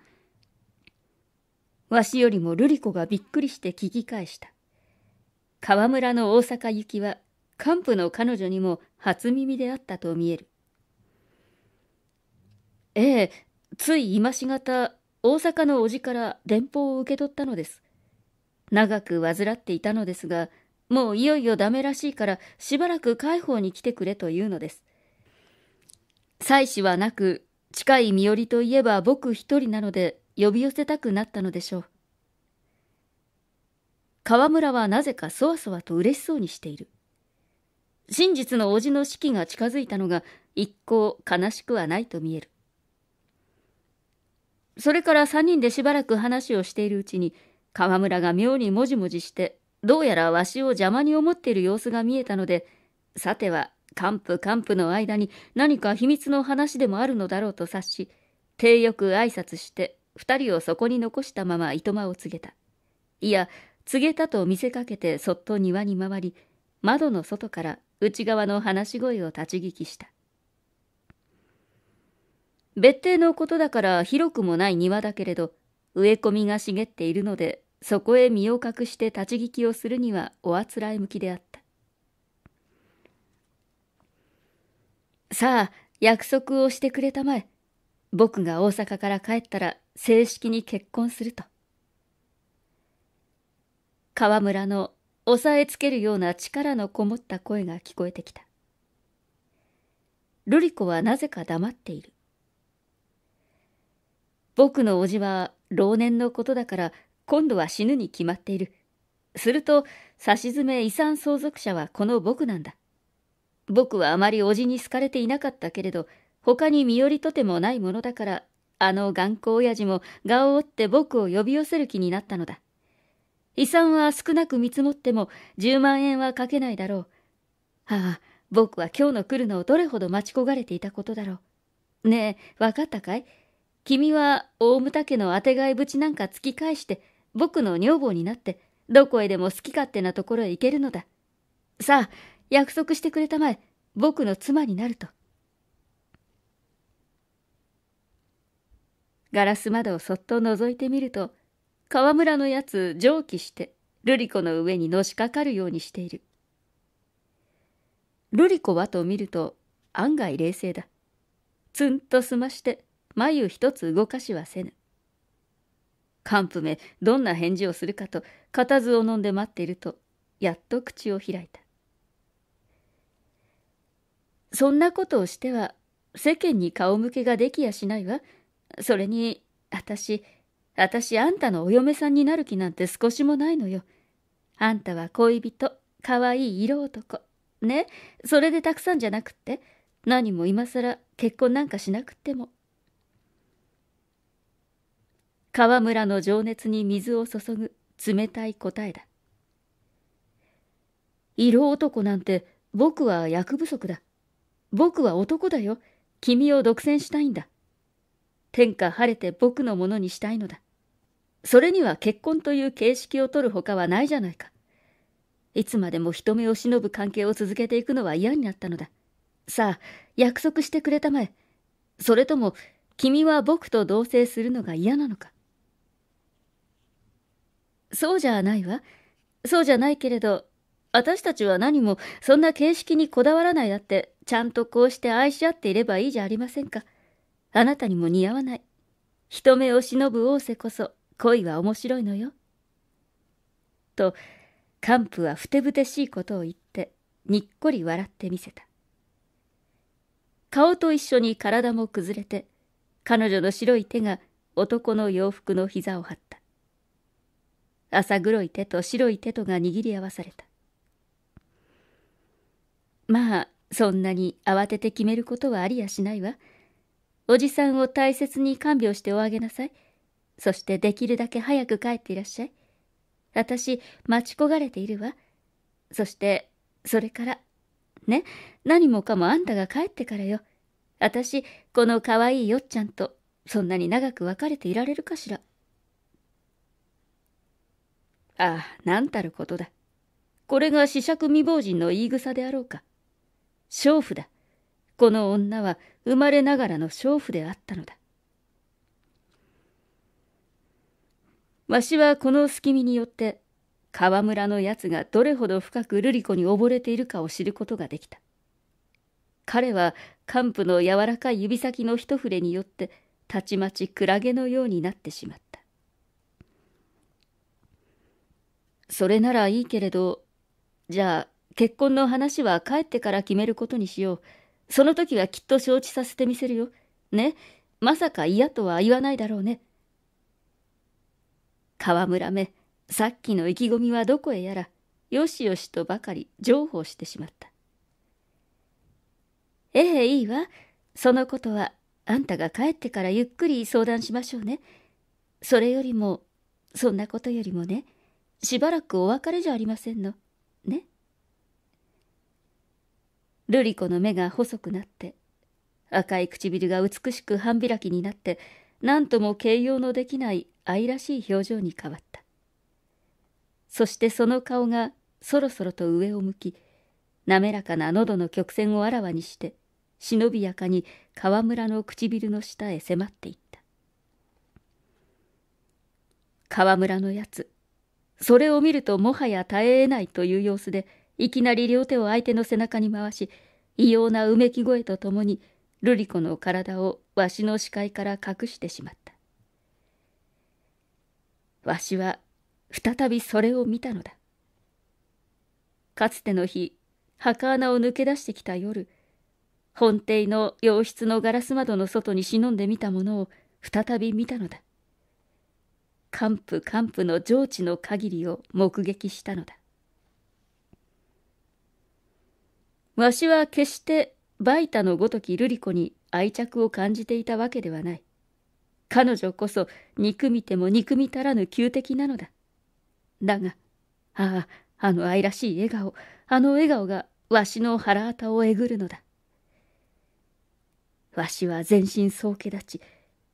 わしよりも瑠璃子がびっくりして聞き返した。河村の大阪行きは、幹部の彼女にも初耳であったと見える。ええ、つい今しがた、大阪の叔父から電報を受け取ったのです。長く患っていたのですが、もういよいよダメらしいからしばらく介抱に来てくれというのです。妻子はなく、近い身寄りといえば僕一人なので呼び寄せたくなったのでしょう。川村はなぜかそわそわと嬉しそうにしている。真実の叔父の死期が近づいたのが一向悲しくはないと見える。それから三人でしばらく話をしているうちに河村が妙にもじもじしてどうやらわしを邪魔に思っている様子が見えたのでさては完膚完膚の間に何か秘密の話でもあるのだろうと察し手よく挨拶して二人をそこに残したままいとまを告げたいや告げたと見せかけてそっと庭に回り窓の外から内側の話し声を立ち聞きした別邸のことだから広くもない庭だけれど、植え込みが茂っているので、そこへ身を隠して立ち聞きをするにはおあつらえ向きであった。さあ、約束をしてくれたまえ。僕が大阪から帰ったら正式に結婚すると。河村の押さえつけるような力のこもった声が聞こえてきた。瑠璃子はなぜか黙っている。僕の叔父は老年のことだから今度は死ぬに決まっている。すると、差し詰め遺産相続者はこの僕なんだ。僕はあまり叔父に好かれていなかったけれど、他に身寄りとてもないものだから、あの頑固親父も顔を折って僕を呼び寄せる気になったのだ。遺産は少なく見積もっても10万円はかけないだろう。ああ、僕は今日の来るのをどれほど待ち焦がれていたことだろう。ねえ、わかったかい君は大牟田家のあてがいぶちなんか突き返して僕の女房になってどこへでも好き勝手なところへ行けるのださあ約束してくれたまえ僕の妻になるとガラス窓をそっと覗いてみると川村のやつ蒸気して瑠璃子の上にのしかかるようにしている瑠璃子はと見ると案外冷静だつんとすまして眉一つ動かしはせぬ。幹部め、どんな返事をするかと、固唾を飲んで待っていると、やっと口を開いた。そんなことをしては、世間に顔向けができやしないわ。それに、私、私あんたのお嫁さんになる気なんて少しもないのよ。あんたは恋人、かわいい色男。ね、それでたくさんじゃなくって、何も今更結婚なんかしなくっても川村の情熱に水を注ぐ冷たい答えだ。色男なんて僕は役不足だ。僕は男だよ。君を独占したいんだ。天下晴れて僕のものにしたいのだ。それには結婚という形式を取るほかはないじゃないか。いつまでも人目を忍ぶ関係を続けていくのは嫌になったのだ。さあ、約束してくれたまえ。それとも、君は僕と同棲するのが嫌なのか。そうじゃないわ。そうじゃないけれど、私たちは何もそんな形式にこだわらないだって、ちゃんとこうして愛し合っていればいいじゃありませんか。あなたにも似合わない。人目を忍ぶ王瀬こそ、恋は面白いのよ。と、カンプはふてぶてしいことを言って、にっこり笑ってみせた。顔と一緒に体も崩れて、彼女の白い手が男の洋服の膝を張った。浅黒い手と白い手とが握り合わされたまあそんなに慌てて決めることはありやしないわおじさんを大切に看病しておあげなさいそしてできるだけ早く帰っていらっしゃい私待ち焦がれているわそしてそれからね何もかもあんたが帰ってからよ私このかわいいよっちゃんとそんなに長く別れていられるかしらああ、なんたることだ。これが四尺未亡人の言い草であろうか。娼婦だ。この女は生まれながらの娼婦であったのだ。わしはこの隙見によって川村の奴がどれほど深く瑠璃子に溺れているかを知ることができた。彼は幹部の柔らかい指先の一触れによってたちまちクラゲのようになってしまった。それならいいけれど、じゃあ、結婚の話は帰ってから決めることにしよう。その時はきっと承知させてみせるよ。ね。まさか嫌とは言わないだろうね。河村め、さっきの意気込みはどこへやら、よしよしとばかり譲歩してしまった。ええ、いいわ。そのことは、あんたが帰ってからゆっくり相談しましょうね。それよりも、そんなことよりもね、しばらくお別れじゃありませんの。ね。ルリ子の目が細くなって、赤い唇が美しく半開きになって、何とも形容のできない愛らしい表情に変わった。そしてその顔がそろそろと上を向き、滑らかな喉の曲線をあらわにして、忍びやかに河村の唇の下へ迫っていった。河村のやつ、それを見るともはや耐え得ないという様子で、いきなり両手を相手の背中に回し、異様なうめき声とともに、瑠璃子の体をわしの視界から隠してしまった。わしは再びそれを見たのだ。かつての日、墓穴を抜け出してきた夜、本邸の洋室のガラス窓の外に忍んでみたものを再び見たのだ。完膚完膚の上智の限りを目撃したのだ。わしは決してバイタのごときルリ子に愛着を感じていたわけではない。彼女こそ憎みても憎みたらぬ旧敵なのだ。だが、ああ、あの愛らしい笑顔、あの笑顔がわしの腹あたをえぐるのだ。わしは全身総け立ち、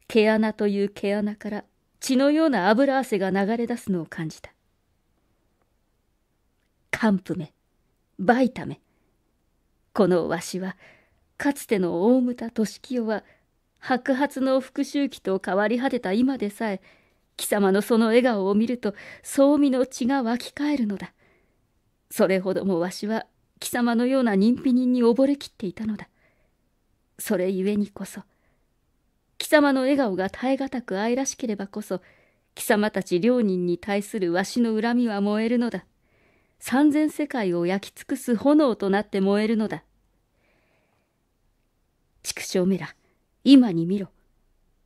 毛穴という毛穴から血のような油汗が流れ出すのを感じた。カンプメ、バイタメ。このわしは、かつての大牟田俊清は、白髪の復讐期と変わり果てた今でさえ、貴様のその笑顔を見ると、葬味の血が湧き返るのだ。それほどもわしは、貴様のような人皮人に溺れきっていたのだ。それゆえにこそ、貴様の笑顔が耐え難く愛らしければこそ、貴様たち両人に対するわしの恨みは燃えるのだ。三千世界を焼き尽くす炎となって燃えるのだ。畜生めら、今に見ろ。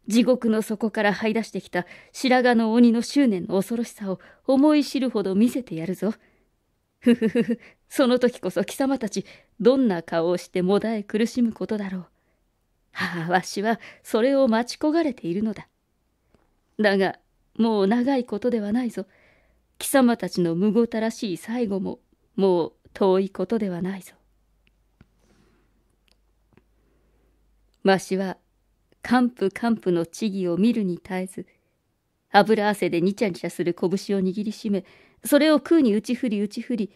地獄の底から這い出してきた白髪の鬼の執念の恐ろしさを思い知るほど見せてやるぞ。ふふふふ、その時こそ貴様たち、どんな顔をしてもだえ苦しむことだろう。母わしはそれを待ち焦がれているのだ。だが、もう長いことではないぞ。貴様たちのむごたらしい最後も、もう遠いことではないぞ。わしは、寒布寒布の地魚を見るに絶えず、油汗でにちゃにちゃする拳を握りしめ、それを空に打ち振り打ち振り、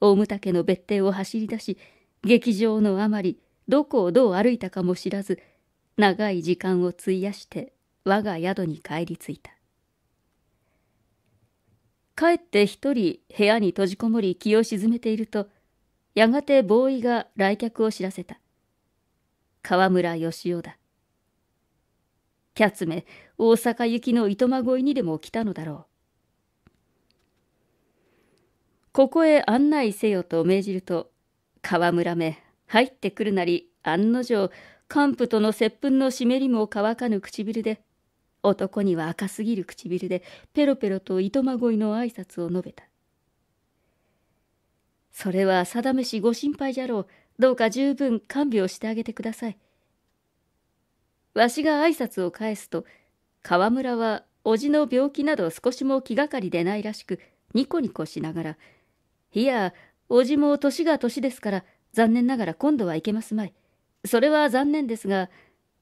大牟家の別邸を走り出し、劇場のあまり、どこをどう歩いたかも知らず長い時間を費やして我が宿に帰り着いた帰って一人部屋に閉じこもり気を沈めているとやがてボーイが来客を知らせた河村義雄だキャツめ大阪行きの糸間越にでも来たのだろうここへ案内せよと命じると河村め入ってくるなり案の定幹部との接吻の湿りも乾かぬ唇で男には赤すぎる唇でペロペロと糸まごいの挨拶を述べたそれは定めしご心配じゃろうどうか十分看病してあげてくださいわしが挨拶を返すと川村は叔父の病気など少しも気がかりでないらしくニコニコしながら「いや叔父も年が年ですから残念ながら今度は行けますまい。それは残念ですが、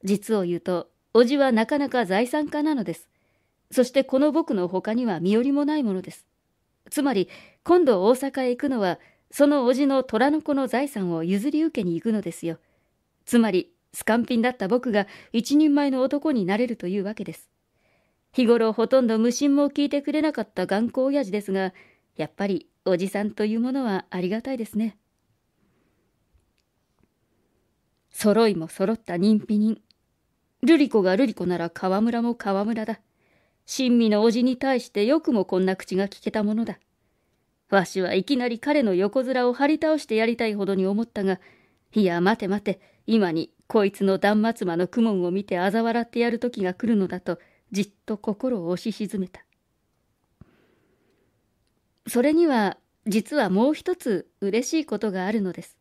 実を言うと、おじはなかなか財産家なのです。そしてこの僕の他には身寄りもないものです。つまり、今度大阪へ行くのは、そのおじの虎の子の財産を譲り受けに行くのですよ。つまり、スカンピンだった僕が一人前の男になれるというわけです。日頃ほとんど無心も聞いてくれなかった頑固親父ですが、やっぱりおじさんというものはありがたいですね。揃いも揃った人皮人。瑠璃子が瑠璃子なら河村も河村だ。親身の叔父に対してよくもこんな口が聞けたものだ。わしはいきなり彼の横面を張り倒してやりたいほどに思ったが、いや、待て待て、今にこいつの断末魔の苦悶を見て嘲笑ってやる時が来るのだと、じっと心を押し沈めた。それには、実はもう一つ嬉しいことがあるのです。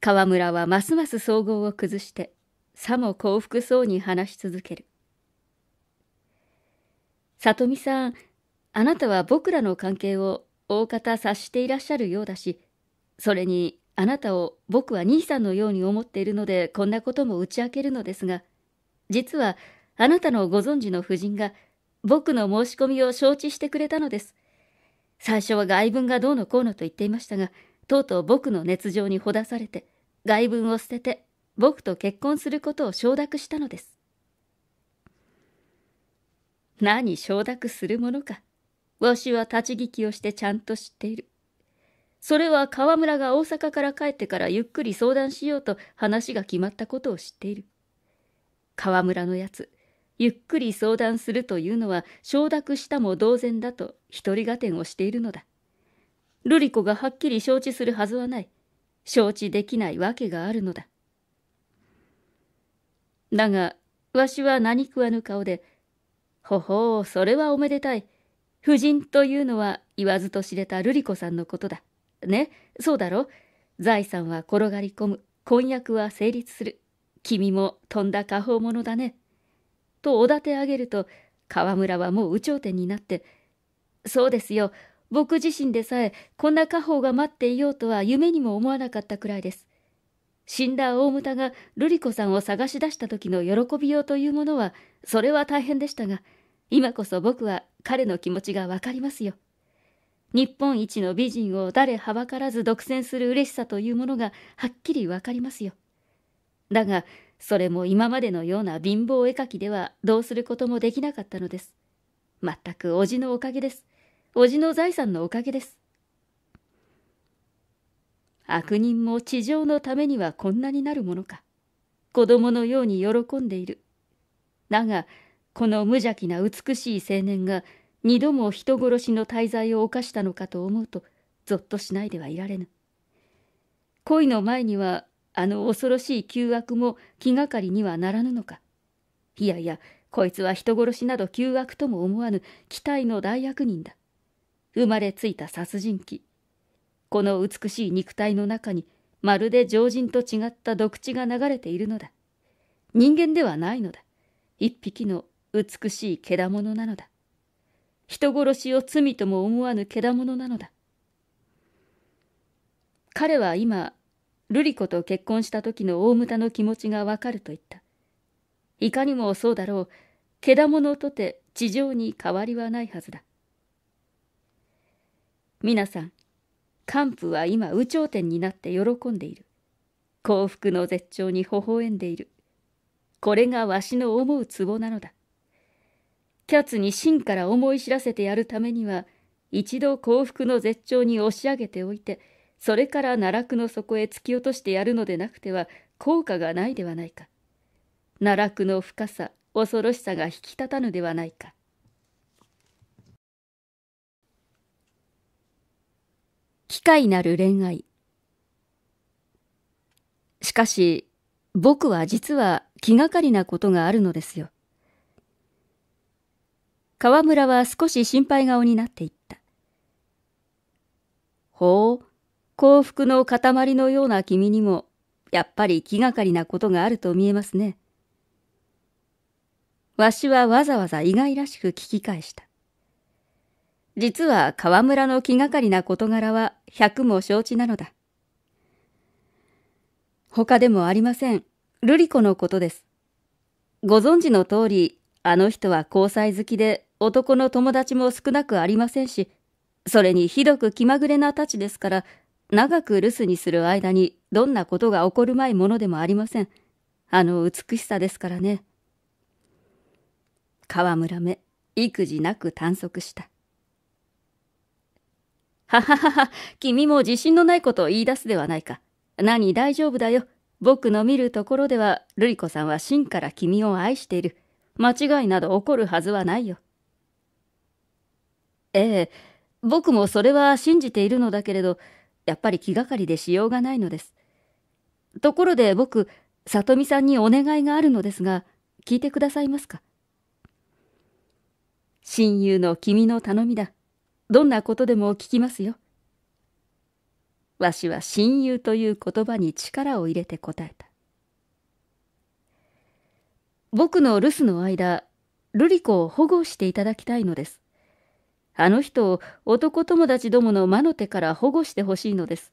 川村はますます総合を崩してさも幸福そうに話し続ける里美さんあなたは僕らの関係を大方察していらっしゃるようだしそれにあなたを僕は兄さんのように思っているのでこんなことも打ち明けるのですが実はあなたのご存知の夫人が僕の申し込みを承知してくれたのです最初は外文がどうのこうのと言っていましたがとうとう僕の熱情にほだされて、外文を捨てて、僕と結婚することを承諾したのです。何承諾するものか。わしは立ち聞きをしてちゃんと知っている。それは河村が大阪から帰ってからゆっくり相談しようと話が決まったことを知っている。河村のやつ、ゆっくり相談するというのは承諾したも同然だと一人合点をしているのだ。瑠璃子がはっきり承知するはずはない。承知できないわけがあるのだ。だが、わしは何食わぬ顔で、ほほう、それはおめでたい。夫人というのは言わずと知れた瑠璃子さんのことだ。ね、そうだろ財産は転がり込む。婚約は成立する。君もとんだ過方者だね。とおだて上げると、河村はもう有頂天になって、そうですよ、僕自身でさえこんな家宝が待っていようとは夢にも思わなかったくらいです。死んだ大牟田が瑠璃子さんを探し出した時の喜びようというものは、それは大変でしたが、今こそ僕は彼の気持ちがわかりますよ。日本一の美人を誰はばからず独占する嬉しさというものがはっきりわかりますよ。だが、それも今までのような貧乏絵描きではどうすることもできなかったのです。全く叔父のおかげです。叔父の財産のおかげです。悪人も地上のためにはこんなになるものか。子供のように喜んでいる。だが、この無邪気な美しい青年が二度も人殺しの大罪を犯したのかと思うと、ぞっとしないではいられぬ。恋の前には、あの恐ろしい旧悪も気がかりにはならぬのか。いやいや、こいつは人殺しなど旧悪とも思わぬ期待の大悪人だ。生まれついた殺人鬼この美しい肉体の中にまるで常人と違った毒血が流れているのだ人間ではないのだ一匹の美しい獣なのだ人殺しを罪とも思わぬ獣なのだ彼は今瑠璃子と結婚した時の大牟田の気持ちがわかると言ったいかにもそうだろう獣とて地上に変わりはないはずだ皆さん、官府は今、有頂天になって喜んでいる。幸福の絶頂に微笑んでいる。これがわしの思う壺なのだ。キャツに真から思い知らせてやるためには、一度幸福の絶頂に押し上げておいて、それから奈落の底へ突き落としてやるのでなくては効果がないではないか。奈落の深さ、恐ろしさが引き立たぬではないか。機械なる恋愛。しかし、僕は実は気がかりなことがあるのですよ。河村は少し心配顔になっていった。ほう、幸福の塊のような君にも、やっぱり気がかりなことがあると見えますね。わしはわざわざ意外らしく聞き返した。実は河村の気がかりな事柄は百も承知なのだ。他でもありません。瑠璃子のことです。ご存知の通り、あの人は交際好きで男の友達も少なくありませんし、それにひどく気まぐれなたちですから、長く留守にする間にどんなことが起こるまいものでもありません。あの美しさですからね。河村め、育児なく探索した。ははは君も自信のないことを言い出すではないか。何、大丈夫だよ。僕の見るところでは、瑠璃子さんは真から君を愛している。間違いなど起こるはずはないよ。ええ、僕もそれは信じているのだけれど、やっぱり気がかりでしようがないのです。ところで僕、里美さんにお願いがあるのですが、聞いてくださいますか。親友の君の頼みだ。どんなことでも聞きますよ。わしは親友という言葉に力を入れて答えた。僕の留守の間、ルリ子を保護していただきたいのです。あの人を男友達どもの魔の手から保護してほしいのです。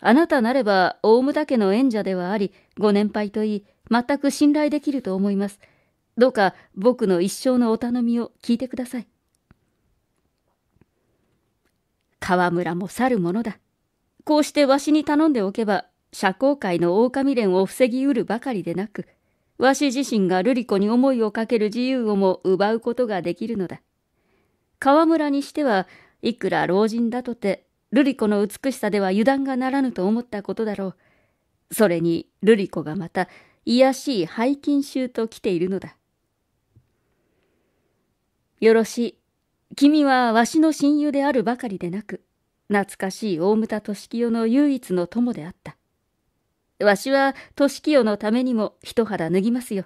あなたなれば、大牟田家の縁者ではあり、ご年配といい、全く信頼できると思います。どうか僕の一生のお頼みを聞いてください。河村も去るものだ。こうしてわしに頼んでおけば、社交界の狼連を防ぎうるばかりでなく、わし自身が瑠璃子に思いをかける自由をも奪うことができるのだ。河村にしては、いくら老人だとて、瑠璃子の美しさでは油断がならぬと思ったことだろう。それに、瑠璃子がまた、卑しい背筋臭と来ているのだ。よろしい。君はわしの親友であるばかりでなく、懐かしい大牟田俊清の唯一の友であった。わしは俊清のためにも一肌脱ぎますよ。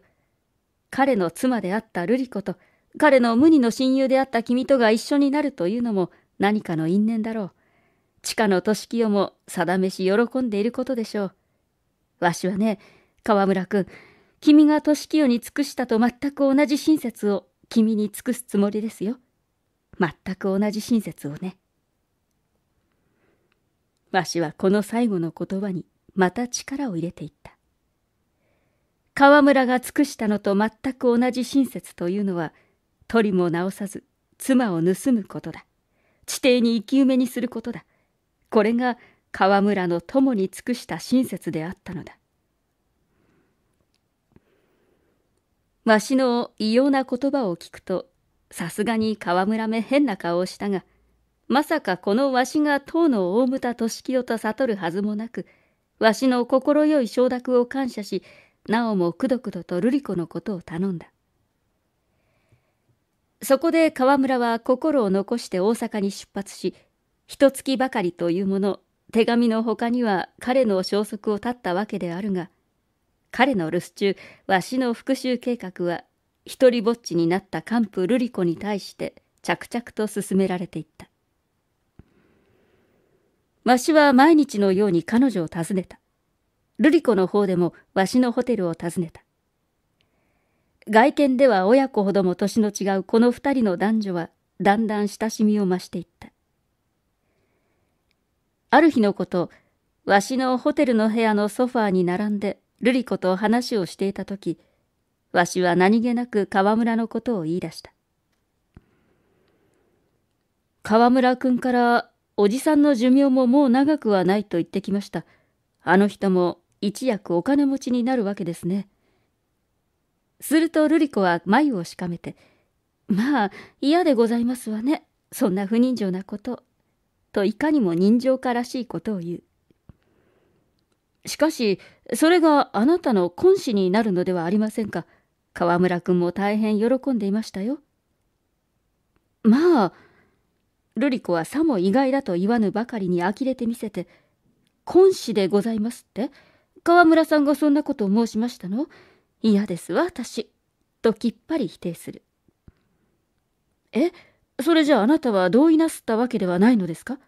彼の妻であった瑠璃子と、彼の無二の親友であった君とが一緒になるというのも何かの因縁だろう。地下の俊清もさだめし喜んでいることでしょう。わしはね、河村君、君が俊清に尽くしたと全く同じ親切を君に尽くすつもりですよ。全く同じ親切をね。わしはこの最後の言葉にまた力を入れていった。川村が尽くしたのと全く同じ親切というのは、取りも直さず妻を盗むことだ。地底に生き埋めにすることだ。これが川村の友に尽くした親切であったのだ。わしの異様な言葉を聞くとさすがに川村め変な顔をしたが、まさかこのわしが当の大牟田敏清と悟るはずもなく、わしの快い承諾を感謝し、なおもくどくどと瑠璃子のことを頼んだ。そこで川村は心を残して大阪に出発し、一月ばかりというもの、手紙のほかには彼の消息を絶ったわけであるが、彼の留守中、わしの復讐計画は一人ぼっちになった幹部瑠璃子に対して着々と進められていったわしは毎日のように彼女を訪ねた瑠璃子の方でもわしのホテルを訪ねた外見では親子ほども年の違うこの二人の男女はだんだん親しみを増していったある日のことわしのホテルの部屋のソファーに並んで瑠璃子と話をしていた時わしは何気なく河村のことを言い出した。河村君からおじさんの寿命ももう長くはないと言ってきました。あの人も一躍お金持ちになるわけですね。すると瑠璃子は眉をしかめて、まあ嫌でございますわね。そんな不人情なこと。といかにも人情家らしいことを言う。しかし、それがあなたの婚子になるのではありませんか。川村君も大変喜んでいましたよ。まあ、瑠璃子はさも意外だと言わぬばかりに呆れてみせて、婚子でございますって川村さんがそんなことを申しましたの嫌ですわ、私。ときっぱり否定する。え、それじゃああなたは同意なすったわけではないのですか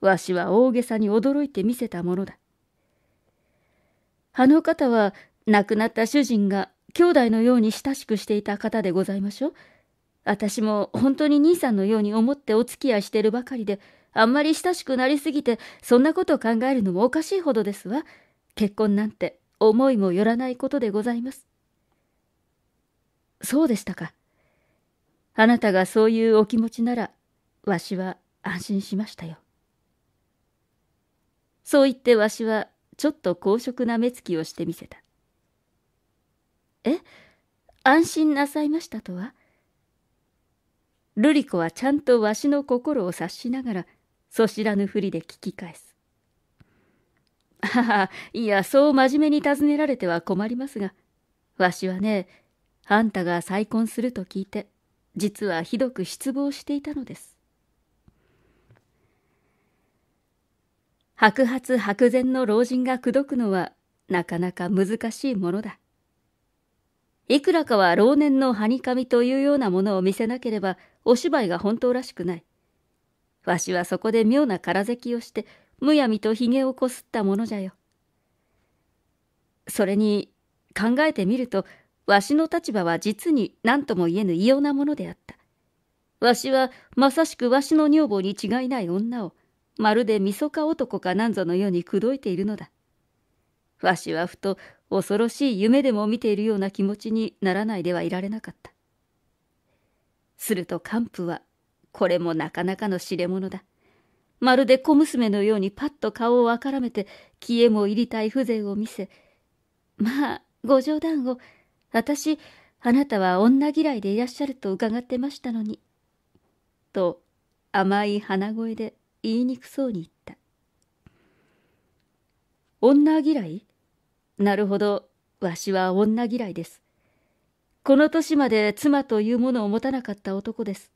わしは大げさに驚いて見せたものだ。あの方は亡くなった主人が兄弟のように親しくしていた方でございましょう。私も本当に兄さんのように思ってお付き合いしてるばかりで、あんまり親しくなりすぎて、そんなことを考えるのもおかしいほどですわ。結婚なんて思いもよらないことでございます。そうでしたか。あなたがそういうお気持ちなら、わしは安心しましたよ。そう言ってわしはちょっと公職な目つきをしてみせた。え安心なさいましたとは瑠璃子はちゃんとわしの心を察しながら、そ知らぬふりで聞き返す。ああ、いや、そう真面目に尋ねられては困りますが、わしはね、あんたが再婚すると聞いて、実はひどく失望していたのです。白髪白然の老人が口説くのは、なかなか難しいものだ。いくらかは老年のはにかみというようなものを見せなければ、お芝居が本当らしくない。わしはそこで妙な空咳をして、むやみとひげをこすったものじゃよ。それに、考えてみると、わしの立場は実に何とも言えぬ異様なものであった。わしはまさしくわしの女房に違いない女を、まるでみそか男かなんぞのように口説いているのだ。わしはふと恐ろしい夢でも見ているような気持ちにならないではいられなかった。すると幹部は、これもなかなかの知れ者だ。まるで小娘のようにパッと顔をあからめて、消えも入りたい風情を見せ、まあ、ご冗談を、私、あなたは女嫌いでいらっしゃると伺ってましたのに。と、甘い鼻声で言いにくそうに言った。女嫌いなるほど、わしは女嫌いです。この年まで妻というものを持たなかった男です。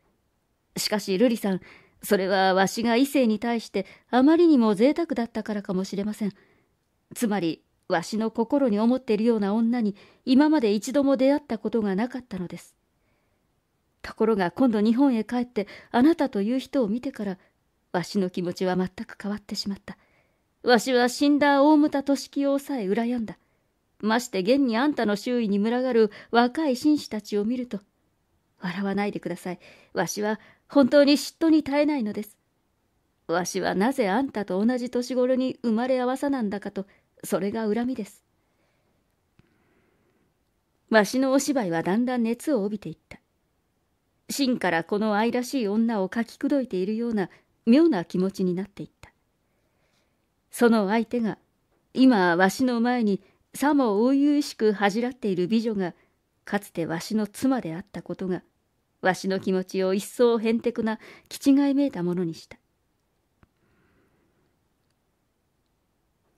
しかし、瑠璃さん、それはわしが異性に対してあまりにも贅沢だったからかもしれません。つまり、わしの心に思っているような女に今まで一度も出会ったことがなかったのです。ところが今度日本へ帰ってあなたという人を見てからわしの気持ちは全く変わってしまった。わしは死んだ大牟田俊樹をさえ羨んだ。まして現にあんたの周囲に群がる若い紳士たちを見ると、笑わないでください。わしは本当に嫉妬に耐えないのです。わしはなぜあんたと同じ年頃に生まれ合わさなんだかと、それが恨みです。わしのお芝居はだんだん熱を帯びていった。真からこの愛らしい女をかきくどいているような妙な気持ちになっていった。その相手が今わしの前にさも大々しく恥じらっている美女がかつてわしの妻であったことがわしの気持ちを一層へんてくな気違いめいたものにした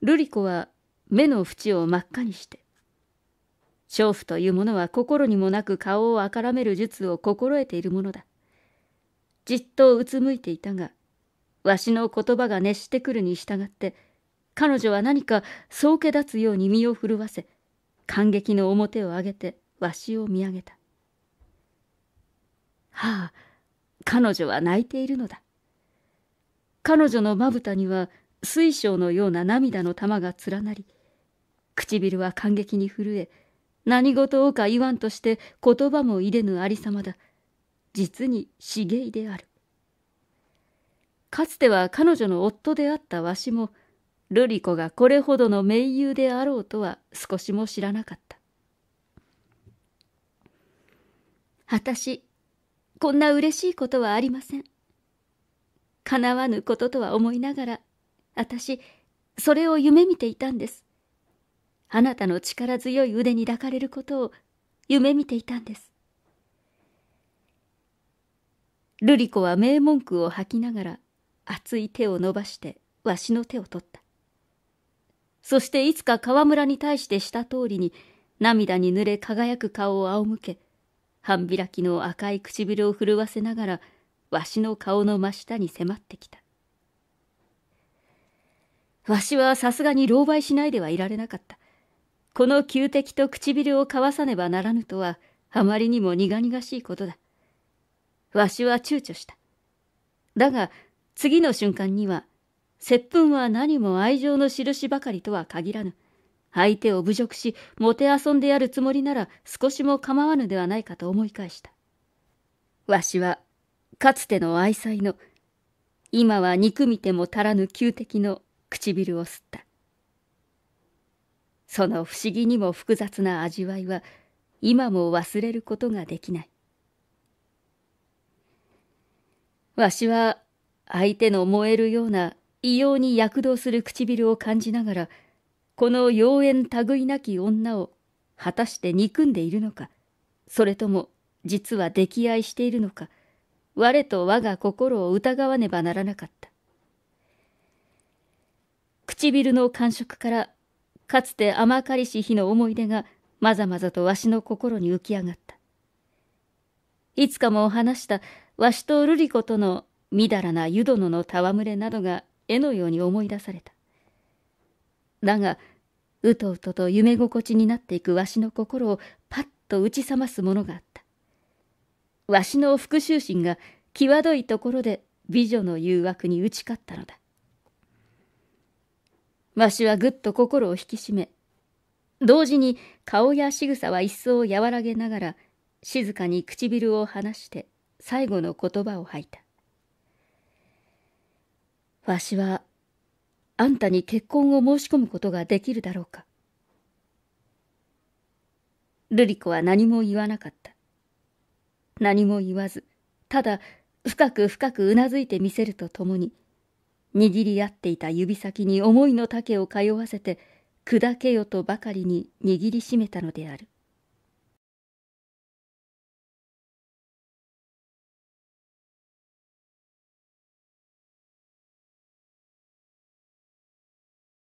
瑠璃子は目の縁を真っ赤にして娼婦というものは心にもなく顔をあからめる術を心得ているものだじっとうつむいていたがわしの言葉が熱してくるに従って彼女は何かそうけ立つように身を震わせ感激の表を上げてわしを見上げたはあ彼女は泣いているのだ彼女のまぶたには水晶のような涙の玉が連なり唇は感激に震え何事をか言わんとして言葉も入れぬありさまだ実に茂いであるかつては彼女の夫であったわしも瑠璃子がこれほどの盟友であろうとは少しも知らなかった私こんな嬉しいことはありませんかなわぬこととは思いながら私それを夢見ていたんですあなたの力強い腕に抱かれることを夢見ていたんです瑠璃子は名文句を吐きながら熱い手を伸ばしてわしの手を取った。そしていつか河村に対してした通りに涙に濡れ輝く顔を仰向け、半開きの赤い唇を震わせながらわしの顔の真下に迫ってきた。わしはさすがに狼狽しないではいられなかった。この旧敵と唇を交わさねばならぬとは、あまりにも苦々しいことだ。わしは躊躇した。だが、次の瞬間には、接吻は何も愛情の印ばかりとは限らぬ。相手を侮辱し、もてあそんでやるつもりなら少しも構わぬではないかと思い返した。わしは、かつての愛妻の、今は憎みても足らぬ旧敵の唇を吸った。その不思議にも複雑な味わいは、今も忘れることができない。わしは相手の燃えるような異様に躍動する唇を感じながら、この妖艶類なき女を果たして憎んでいるのか、それとも実は溺愛しているのか、我と我が心を疑わねばならなかった。唇の感触から、かつて甘かりし日の思い出がまざまざとわしの心に浮き上がった。いつかも話したわしと瑠璃子とのみだらな湯殿の戯れなどが絵のように思い出された。だが、うとうとと夢心地になっていくわしの心をパッと打ち覚ますものがあった。わしの復讐心が際どいところで美女の誘惑に打ち勝ったのだ。わしはぐっと心を引き締め、同時に顔や仕草は一層和らげながら、静かに唇を離して最後の言葉を吐いた。わしは、あんたに結婚を申し込むことができるだろうか。ルリ子は何も言わなかった。何も言わず、ただ深く深くうなずいてみせるとともに、握り合っていた指先に思いの丈を通わせて、砕けよとばかりに握りしめたのである。